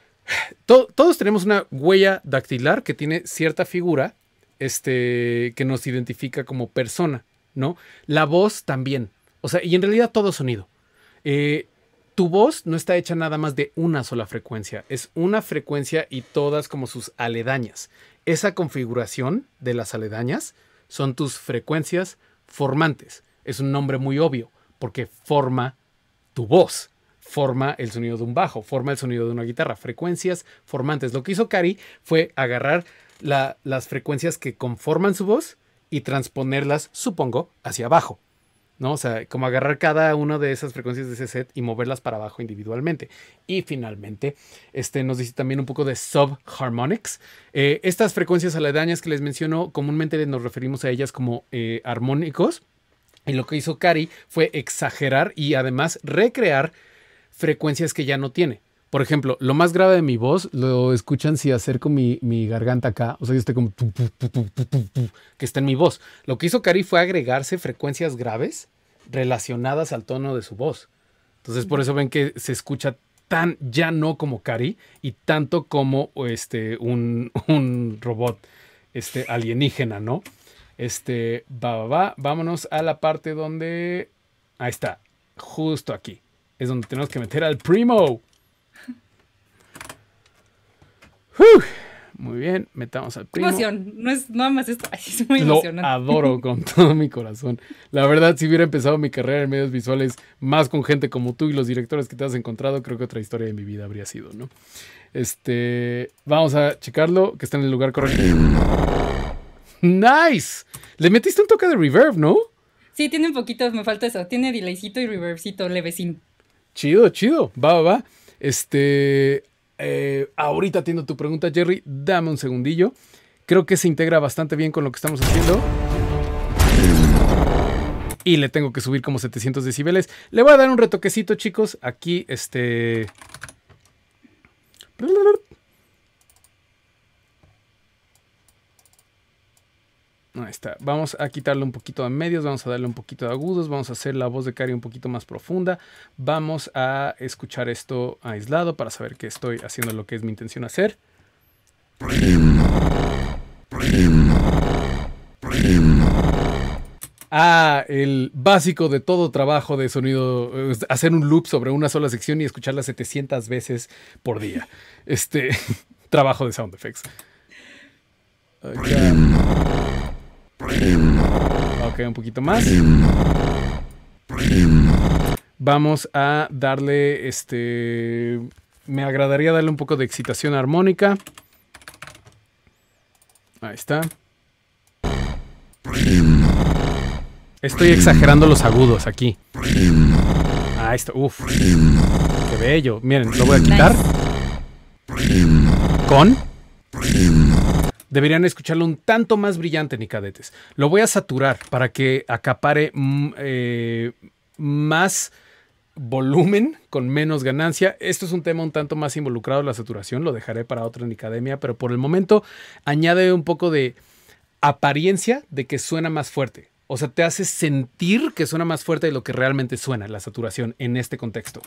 B: [sighs] todos tenemos una huella dactilar que tiene cierta figura este, que nos identifica como persona, ¿no? La voz también. O sea, y en realidad todo sonido. Eh, tu voz no está hecha nada más de una sola frecuencia, es una frecuencia y todas como sus aledañas. Esa configuración de las aledañas son tus frecuencias formantes es un nombre muy obvio, porque forma tu voz, forma el sonido de un bajo, forma el sonido de una guitarra, frecuencias formantes. Lo que hizo Cari fue agarrar las frecuencias que conforman su voz y transponerlas, supongo, hacia abajo. ¿no? O sea, como agarrar cada una de esas frecuencias de ese set y moverlas para abajo individualmente. Y finalmente, este nos dice también un poco de subharmonics. Eh, estas frecuencias aledañas que les menciono, comúnmente nos referimos a ellas como eh, armónicos y lo que hizo Cari fue exagerar y además recrear frecuencias que ya no tiene. Por ejemplo, lo más grave de mi voz lo escuchan si acerco mi, garganta acá. O sea, yo estoy como que está en mi voz. Lo que hizo Cari fue agregarse frecuencias graves relacionadas al tono de su voz. Entonces, por eso ven que se escucha tan ya no como Cari y tanto como este, un, un robot este, alienígena, ¿no? Este, va, va, va. Vámonos a la parte donde. Ahí está. Justo aquí. Es donde tenemos que meter al primo. [laughs] muy bien, metamos al primo. Emoción,
C: no es nada más esto, es muy Lo emocionante. adoro con
B: [laughs] todo mi corazón. La verdad, si hubiera empezado mi carrera en medios visuales más con gente como tú y los directores que te has encontrado, creo que otra historia de mi vida habría sido, ¿no? Este, vamos a checarlo, que está en el lugar correcto. [laughs] Nice. Le metiste un toque de reverb, ¿no?
C: Sí, tiene un poquito, me falta eso. Tiene delaycito y reverbcito levecín.
B: Chido, chido. Va, va, va. Este. Eh, ahorita atiendo tu pregunta, Jerry. Dame un segundillo. Creo que se integra bastante bien con lo que estamos haciendo. Y le tengo que subir como 700 decibeles. Le voy a dar un retoquecito, chicos. Aquí, este. Ahí está. Vamos a quitarle un poquito de medios, vamos a darle un poquito de agudos, vamos a hacer la voz de Cari un poquito más profunda. Vamos a escuchar esto aislado para saber que estoy haciendo lo que es mi intención hacer. Prima
A: Prima Prima
B: Ah, el básico de todo trabajo de sonido, hacer un loop sobre una sola sección y escucharla 700 veces por día. Este [laughs] trabajo de sound effects. Ok, un poquito más. Vamos a darle este. Me agradaría darle un poco de excitación armónica. Ahí está. Estoy exagerando los agudos aquí. Ahí está. Uf. Qué bello. Miren, lo voy a quitar. Con deberían escucharlo un tanto más brillante, ni cadetes. Lo voy a saturar para que acapare mm, eh, más volumen con menos ganancia. Esto es un tema un tanto más involucrado la saturación, lo dejaré para otra Nicademia, pero por el momento añade un poco de apariencia de que suena más fuerte. O sea, te hace sentir que suena más fuerte de lo que realmente suena la saturación en este contexto.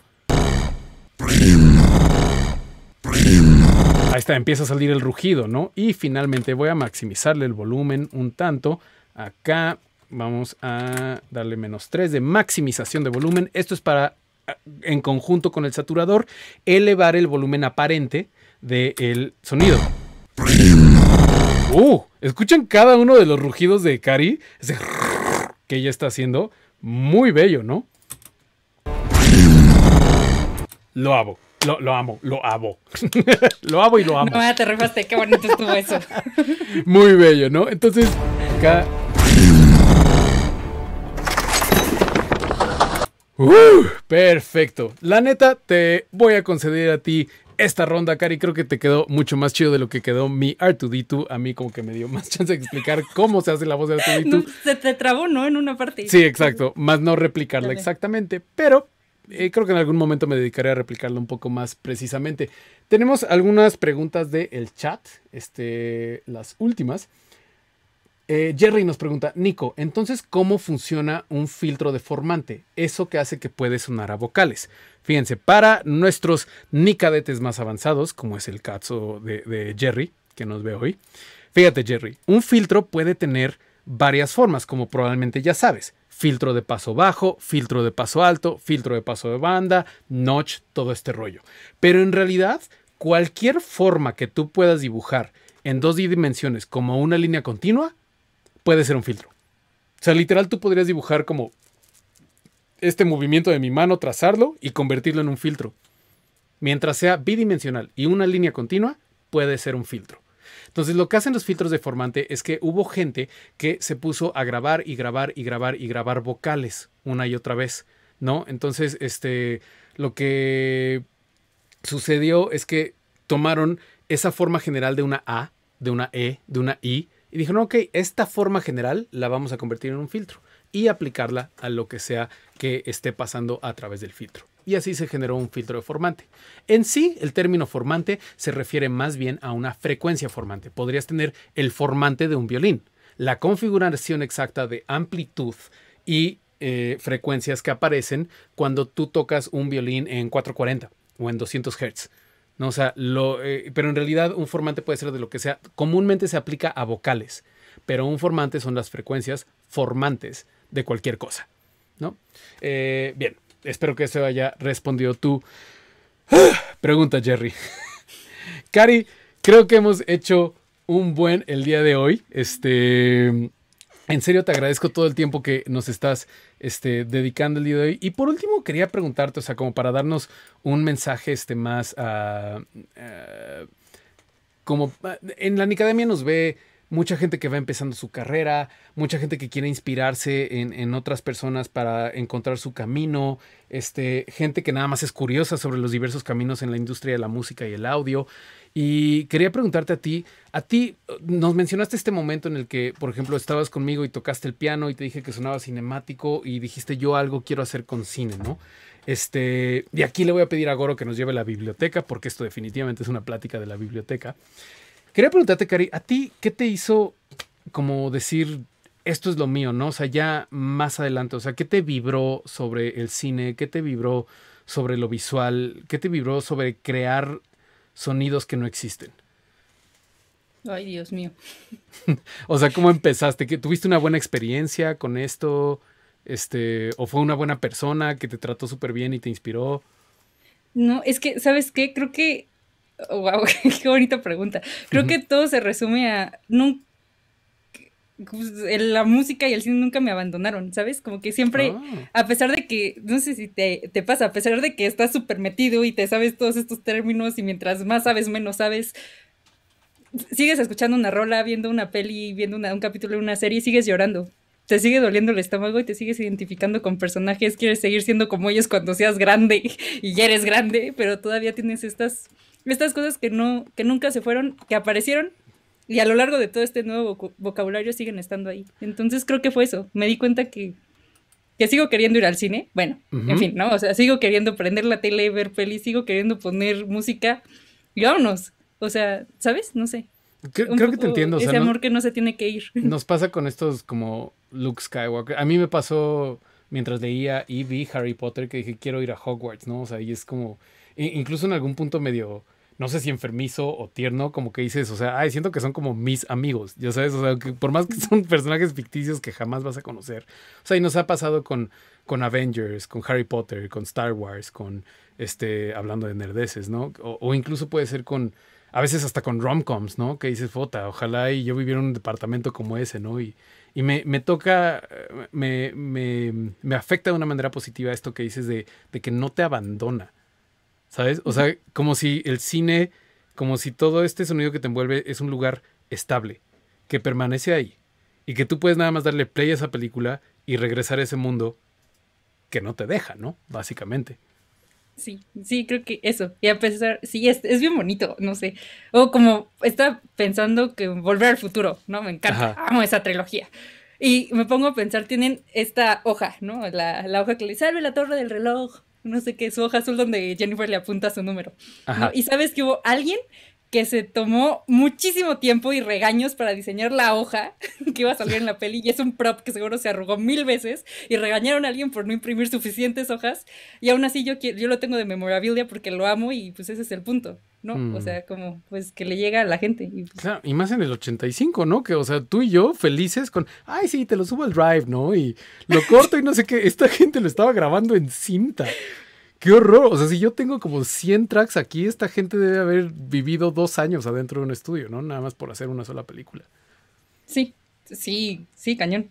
B: Ahí está, empieza a salir el rugido, ¿no? Y finalmente voy a maximizarle el volumen un tanto. Acá vamos a darle menos 3 de maximización de volumen. Esto es para, eh, en conjunto con el saturador, elevar el volumen aparente del sonido. ¡Uh! ¿Escuchan cada uno de los rugidos de Kari? Ese [laughs] que ella está haciendo. Muy bello, ¿no? Lo hago. Lo, amo, lo amo. [laughs] lo amo y lo amo. No,
C: te rifaste, qué bonito estuvo eso.
B: [laughs] Muy bello, ¿no? Entonces, acá. Uh, perfecto. La neta, te voy a conceder a ti esta ronda, Cari, creo que te quedó mucho más chido de lo que quedó mi R2D2. A mí como que me dio más [laughs] chance de explicar cómo se hace la voz de R2D2.
C: se te trabó, ¿no? En una parte. Sí,
B: exacto. Más no replicarla exactamente. Pero eh, creo que en algún momento me dedicaré a replicarlo un poco más precisamente. Tenemos algunas preguntas del chat, este, las últimas. Eh, Jerry nos pregunta, Nico, entonces, ¿cómo funciona un filtro deformante? Eso que hace que puede sonar a vocales. Fíjense, para nuestros nicadetes más avanzados, como es el caso de, de Jerry, que nos ve hoy. Fíjate, Jerry, un filtro puede tener varias formas, como probablemente ya sabes filtro de paso bajo, filtro de paso alto, filtro de paso de banda, notch, todo este rollo. Pero en realidad, cualquier forma que tú puedas dibujar en dos dimensiones como una línea continua, puede ser un filtro. O sea, literal tú podrías dibujar como este movimiento de mi mano, trazarlo y convertirlo en un filtro. Mientras sea bidimensional y una línea continua, puede ser un filtro. Entonces, lo que hacen los filtros de formante es que hubo gente que se puso a grabar y grabar y grabar y grabar vocales una y otra vez, ¿no? Entonces, este, lo que sucedió es que tomaron esa forma general de una A, de una E, de una I, y dijeron, ok, esta forma general la vamos a convertir en un filtro y aplicarla a lo que sea que esté pasando a través del filtro y así se generó un filtro de formante. En sí, el término formante se refiere más bien a una frecuencia formante. Podrías tener el formante de un violín, la configuración exacta de amplitud y eh, frecuencias que aparecen cuando tú tocas un violín en 440 o en 200 Hz. No, sea, lo, eh, pero en realidad un formante puede ser de lo que sea. Comúnmente se aplica a vocales, pero un formante son las frecuencias formantes de cualquier cosa. ¿no? Eh, bien, Espero que se haya respondido tu ¡ah! pregunta, Jerry. [laughs] Cari, creo que hemos hecho un buen el día de hoy. Este. En serio, te agradezco todo el tiempo que nos estás este, dedicando el día de hoy. Y por último, quería preguntarte, o sea, como para darnos un mensaje este, más ah, ah, como en la Nicademia nos ve mucha gente que va empezando su carrera, mucha gente que quiere inspirarse en, otras personas para encontrar su camino, este, gente que nada más es curiosa sobre los diversos caminos en la industria de la música y el audio. Y quería preguntarte a ti, a ti nos mencionaste este momento en el que, por ejemplo, estabas conmigo y tocaste el piano y te dije que sonaba cinemático y dijiste yo algo quiero hacer con cine, ¿no? Este, y aquí le voy a pedir a Goro que nos lleve a la biblioteca porque esto definitivamente es una plática de la biblioteca. Quería preguntarte, Cari, ¿a ti qué te hizo como decir esto es lo mío, ¿no? O sea, ya más adelante, o sea, ¿qué te vibró sobre el cine? ¿Qué te vibró sobre lo visual? ¿Qué te vibró sobre crear sonidos que no existen?
C: Ay, Dios mío.
B: [laughs] o sea, ¿cómo empezaste? ¿Tuviste una buena experiencia con esto? Este, ¿O fue una buena persona que te trató súper bien y te inspiró?
C: No, es que, ¿sabes qué? Creo que wow, [laughs] qué bonita pregunta. Creo que todo se resume a nunca, pues, la música y el cine nunca me abandonaron, ¿sabes? Como que siempre, ah. a pesar de que, no sé si te, te pasa, a pesar de que estás súper metido y te sabes todos estos términos y mientras más sabes, menos sabes, sigues escuchando una rola, viendo una peli, viendo un capítulo de una serie y sigues llorando. Te sigue doliendo el estómago y te sigues identificando con personajes, quieres seguir siendo como ellos cuando seas grande [laughs] y ya eres grande, pero todavía tienes estas estas cosas que, no, que nunca se fueron, que aparecieron y a lo largo de todo este nuevo vocabulario siguen estando ahí. Entonces creo que fue eso. Me di cuenta que, que sigo queriendo ir al cine. Bueno, en fin, ¿no? O sea, sigo queriendo prender la tele, ver pelis, sigo queriendo poner música y vámonos. O sea, ¿sabes? No sé.
B: Creo, que te entiendo. O ese amor que no
C: se tiene que ir. [laughs] Nos
B: pasa con estos como Luke Skywalker. A mí me pasó mientras leía y vi Harry Potter que dije quiero ir a Hogwarts, ¿no? O sea, y es como, incluso en algún punto medio no sé si enfermizo o tierno, como que dices, o sea, ay, siento que son como mis amigos, ya sabes, o sea, que por más que son [laughs] personajes ficticios que jamás vas a conocer. O sea, y nos ha pasado con, con Avengers, con Harry Potter, con Star Wars, con, este, hablando de nerdeces, ¿no? O, incluso puede ser con, a veces hasta con romcoms, ¿no? Que dices, fota, ojalá y yo viviera en un departamento como ese, ¿no? Y, y me, toca, me, me, me, afecta de una manera positiva esto que dices de, de que no te abandona. ¿Sabes? O sea, como si el cine, como si todo este sonido que te envuelve es un lugar estable, que permanece ahí. Y que tú puedes nada más darle play a esa película y regresar a ese mundo que no te deja, ¿no? Básicamente.
C: Sí, sí, creo que eso. Y a pesar, sí, es, es bien bonito, no sé. O como está pensando que volver al futuro, ¿no? Me encanta, amo esa trilogía. Y me pongo a pensar, tienen esta hoja, ¿no? La, la hoja que le salve la torre del reloj, no sé qué, su hoja azul donde Jennifer le apunta su número. Ajá. Y sabes que hubo alguien que se tomó muchísimo tiempo y regaños para diseñar la hoja [laughs] que iba a salir en la peli y es un prop que seguro se arrugó mil veces y regañaron a alguien por no imprimir suficientes hojas y aún así yo, yo lo tengo de memorabilia porque lo amo y pues ese es el punto. ¿no? O mm. sea, como pues que le llega a la gente. Y, pues
B: y más en el 85, ¿no? Que, o sea, tú y yo felices con, ay, sí, te lo subo al drive, ¿no? Y lo corto y no sé qué. Esta gente lo estaba grabando en cinta qué horror. O sea, si yo tengo como 100 tracks aquí, esta gente debe haber vivido dos años adentro de un estudio, ¿no? Nada más por hacer una sola película.
C: Sí, sí, sí, cañón.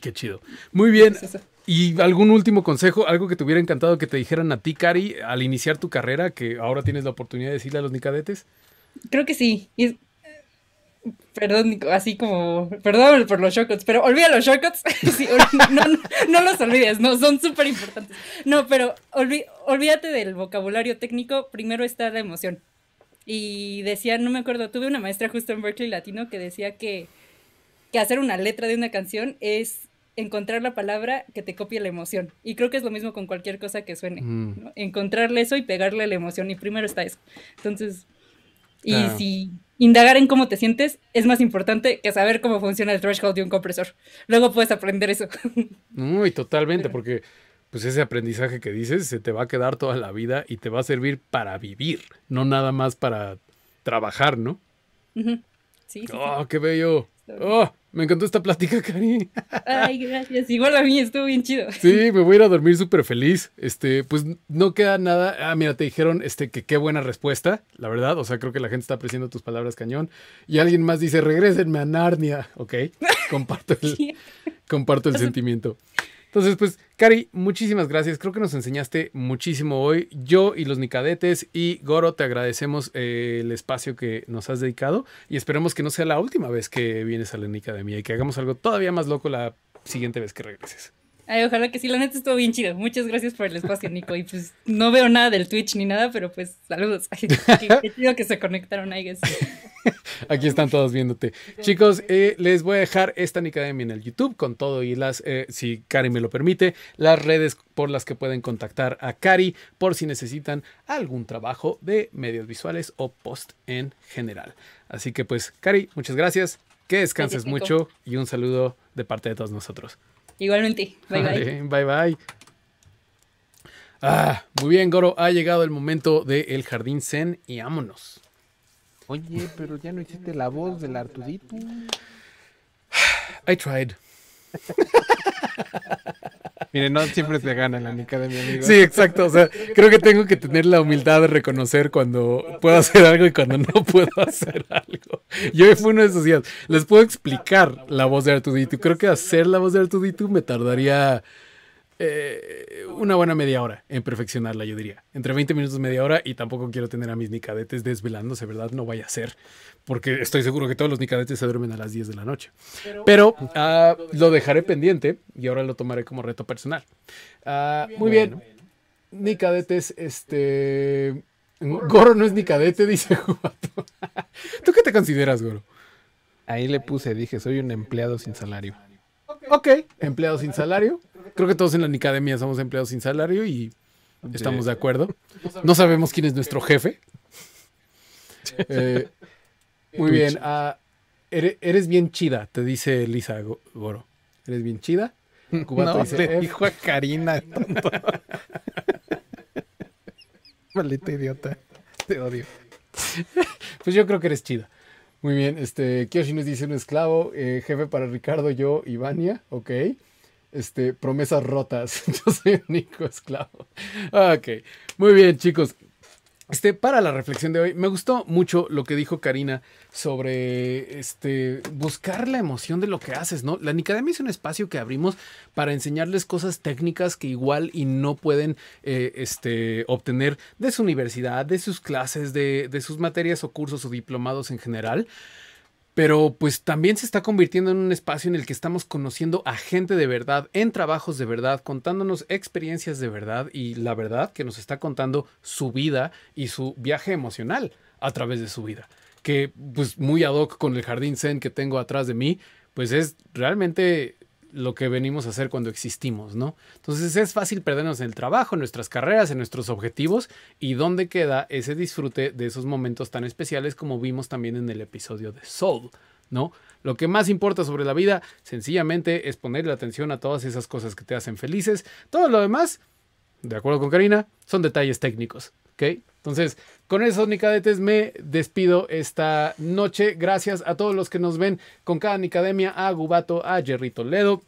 B: Qué chido. Muy bien. ¿Y algún último consejo? Algo que te hubiera encantado que te dijeran a ti, Cari, al iniciar tu carrera, que
C: ahora tienes la oportunidad de decirle a los nicadetes. Creo que sí. Perdón, así como, perdón por los shortcuts, pero olvida los shortcuts, [laughs] no, los olvides, no, son súper importantes. No, pero olvídate del vocabulario técnico, primero está la emoción. Y decía, no me acuerdo, tuve una maestra justo en Berkeley Latino que decía que, que hacer una letra de una canción es encontrar la palabra que te copie la emoción. Y creo que es lo mismo con cualquier cosa que suene. Mm. Encontrarle eso y pegarle la emoción. Y primero está eso. Entonces, y si indagar en cómo te sientes es más importante que saber cómo funciona el threshold de un compresor. Luego puedes aprender eso.
B: Uy, [laughs] totalmente, porque pues ese aprendizaje que dices se te va a quedar toda la vida y te va a servir para vivir, no nada más para trabajar, ¿no?
C: Sí. sí ¡Oh,
B: qué bello! Me encantó esta plática, [laughs] Cari.
C: Ay, gracias. Igual a mí estuvo bien chido. Sí,
B: me voy a ir a dormir súper feliz. Este, pues no queda nada. Ah, mira, te dijeron este, que qué buena respuesta, la verdad. O sea, creo que la gente está apreciando tus palabras cañón. Y alguien más dice, regrésenme a Narnia. Ok, [laughs] comparto el sentimiento. Entonces, pues, Cari, muchísimas gracias. Creo que nos enseñaste muchísimo hoy. Yo y los Nicadetes y Goro te agradecemos eh, el espacio que nos has dedicado y esperemos que no sea la última vez que vienes a la Nicademia y que hagamos algo todavía más loco la siguiente vez que regreses.
C: Ay, ojalá que sí, la neta estuvo bien chido. Muchas gracias por el espacio, Nico. Y pues no veo nada del Twitch ni nada, pero pues saludos. [laughs] chido que se conectaron, ahí.
B: [laughs] Aquí están todos viéndote. Chicos, eh, les voy a dejar esta Nicademia en el YouTube con todo y las, eh, si Cari me lo permite, las redes por las que pueden contactar a Cari por si necesitan algún trabajo de medios visuales o post en general. Así que pues, Cari, muchas gracias. Que descanses mucho y un saludo de parte de todos nosotros.
C: Igualmente. Bye bye.
B: [laughs] bye bye. Ah, muy bien, Goro. Ha llegado el momento del El jardín Zen y vámonos. Oye, pero ya no hiciste la voz del Artudito. I tried. [laughs] Mire, no siempre se gana la nica de mi amigo. Sí, exacto. O sea, creo que tengo que tener la humildad de reconocer cuando puedo hacer algo y cuando no puedo hacer algo. Yo fui uno de esos días. Les puedo explicar la voz de Artudito. Creo que hacer la voz de Artudito me tardaría eh, una buena media hora en perfeccionarla, yo diría. Entre 20 minutos, media hora, y tampoco quiero tener a mis nicadetes desvelándose, ¿verdad? No vaya a ser, porque estoy seguro que todos los nicadetes se duermen a las 10 de la noche. Pero ah, lo dejaré pendiente y ahora lo tomaré como reto personal. Ah, muy bien, nicadetes, este... Goro no es nicadete, dice [laughs] ¿Tú qué te consideras, Goro? Ahí le puse, dije, soy un empleado sin salario. Ok, empleado sin salario. Creo que todos en la Nicademia somos empleados sin salario y estamos de acuerdo. No sabemos quién es nuestro jefe. [laughs] Eh, muy bien. Ah, eres, bien chida, te dice Lisa Goro. Eres bien chida. [laughs] no, dice, dijo a Karina, [laughs] tonto. idiota. Te odio. Pues yo creo que eres chida. Muy bien, este, nos dice un esclavo, eh, jefe para Ricardo, yo, Ivania, ok este, promesas rotas. [laughs] Yo soy un hijo esclavo. Ok, muy bien chicos. Este, para la reflexión de hoy, me gustó mucho lo que dijo Karina sobre este, buscar la emoción de lo que haces, ¿no? La Nicademia es un espacio que abrimos para enseñarles cosas técnicas que igual y no pueden eh, este, obtener de su universidad, de sus clases, de, de sus materias o cursos o diplomados en general pero pues también se está convirtiendo en un espacio en el que estamos conociendo a gente de verdad, en trabajos de verdad, contándonos experiencias de verdad y la verdad que nos está contando su vida y su viaje emocional a través de su vida. Que pues muy ad hoc con el jardín zen que tengo atrás de mí, pues es realmente lo que venimos a hacer cuando existimos, ¿no? Entonces es fácil perdernos en el trabajo, en nuestras carreras, en nuestros objetivos y dónde queda ese disfrute de esos momentos tan especiales como vimos también en el episodio de Soul, ¿no? Lo que más importa sobre la vida sencillamente es ponerle atención a todas esas cosas que te hacen felices. Todo lo demás, de acuerdo con Karina, son detalles técnicos, ¿ok? Entonces, con esos Nicadetes me despido esta noche. Gracias a todos los que nos ven con cada Nicademia, a Gubato, a Jerry Toledo.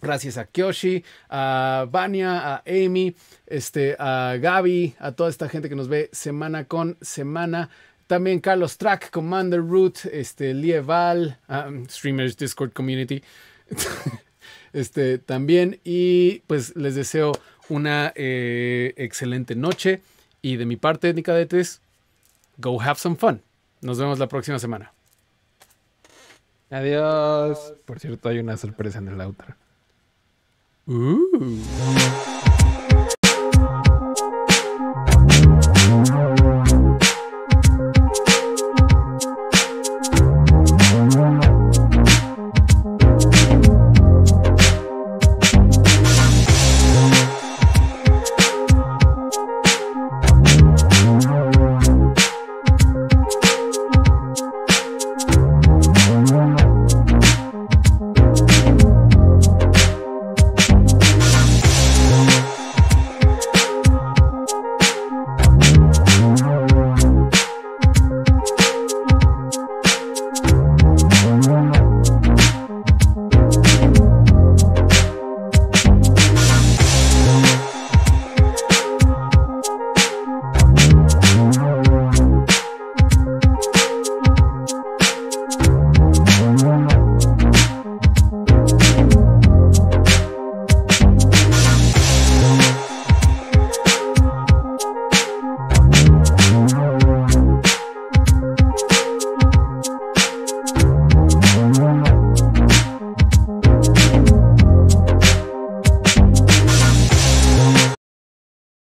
B: Gracias a Kyoshi, a Vania, a Amy, este, a Gaby, a toda esta gente que nos ve semana con semana. También Carlos Track, Commander Root, este, Lieval, um, Streamers Discord Community. [laughs] este, también. Y pues les deseo una eh, excelente noche. Y de mi parte, Nicadetes, go have some fun. Nos vemos la próxima semana. Adiós. Por cierto, hay una sorpresa en el outro. Uh.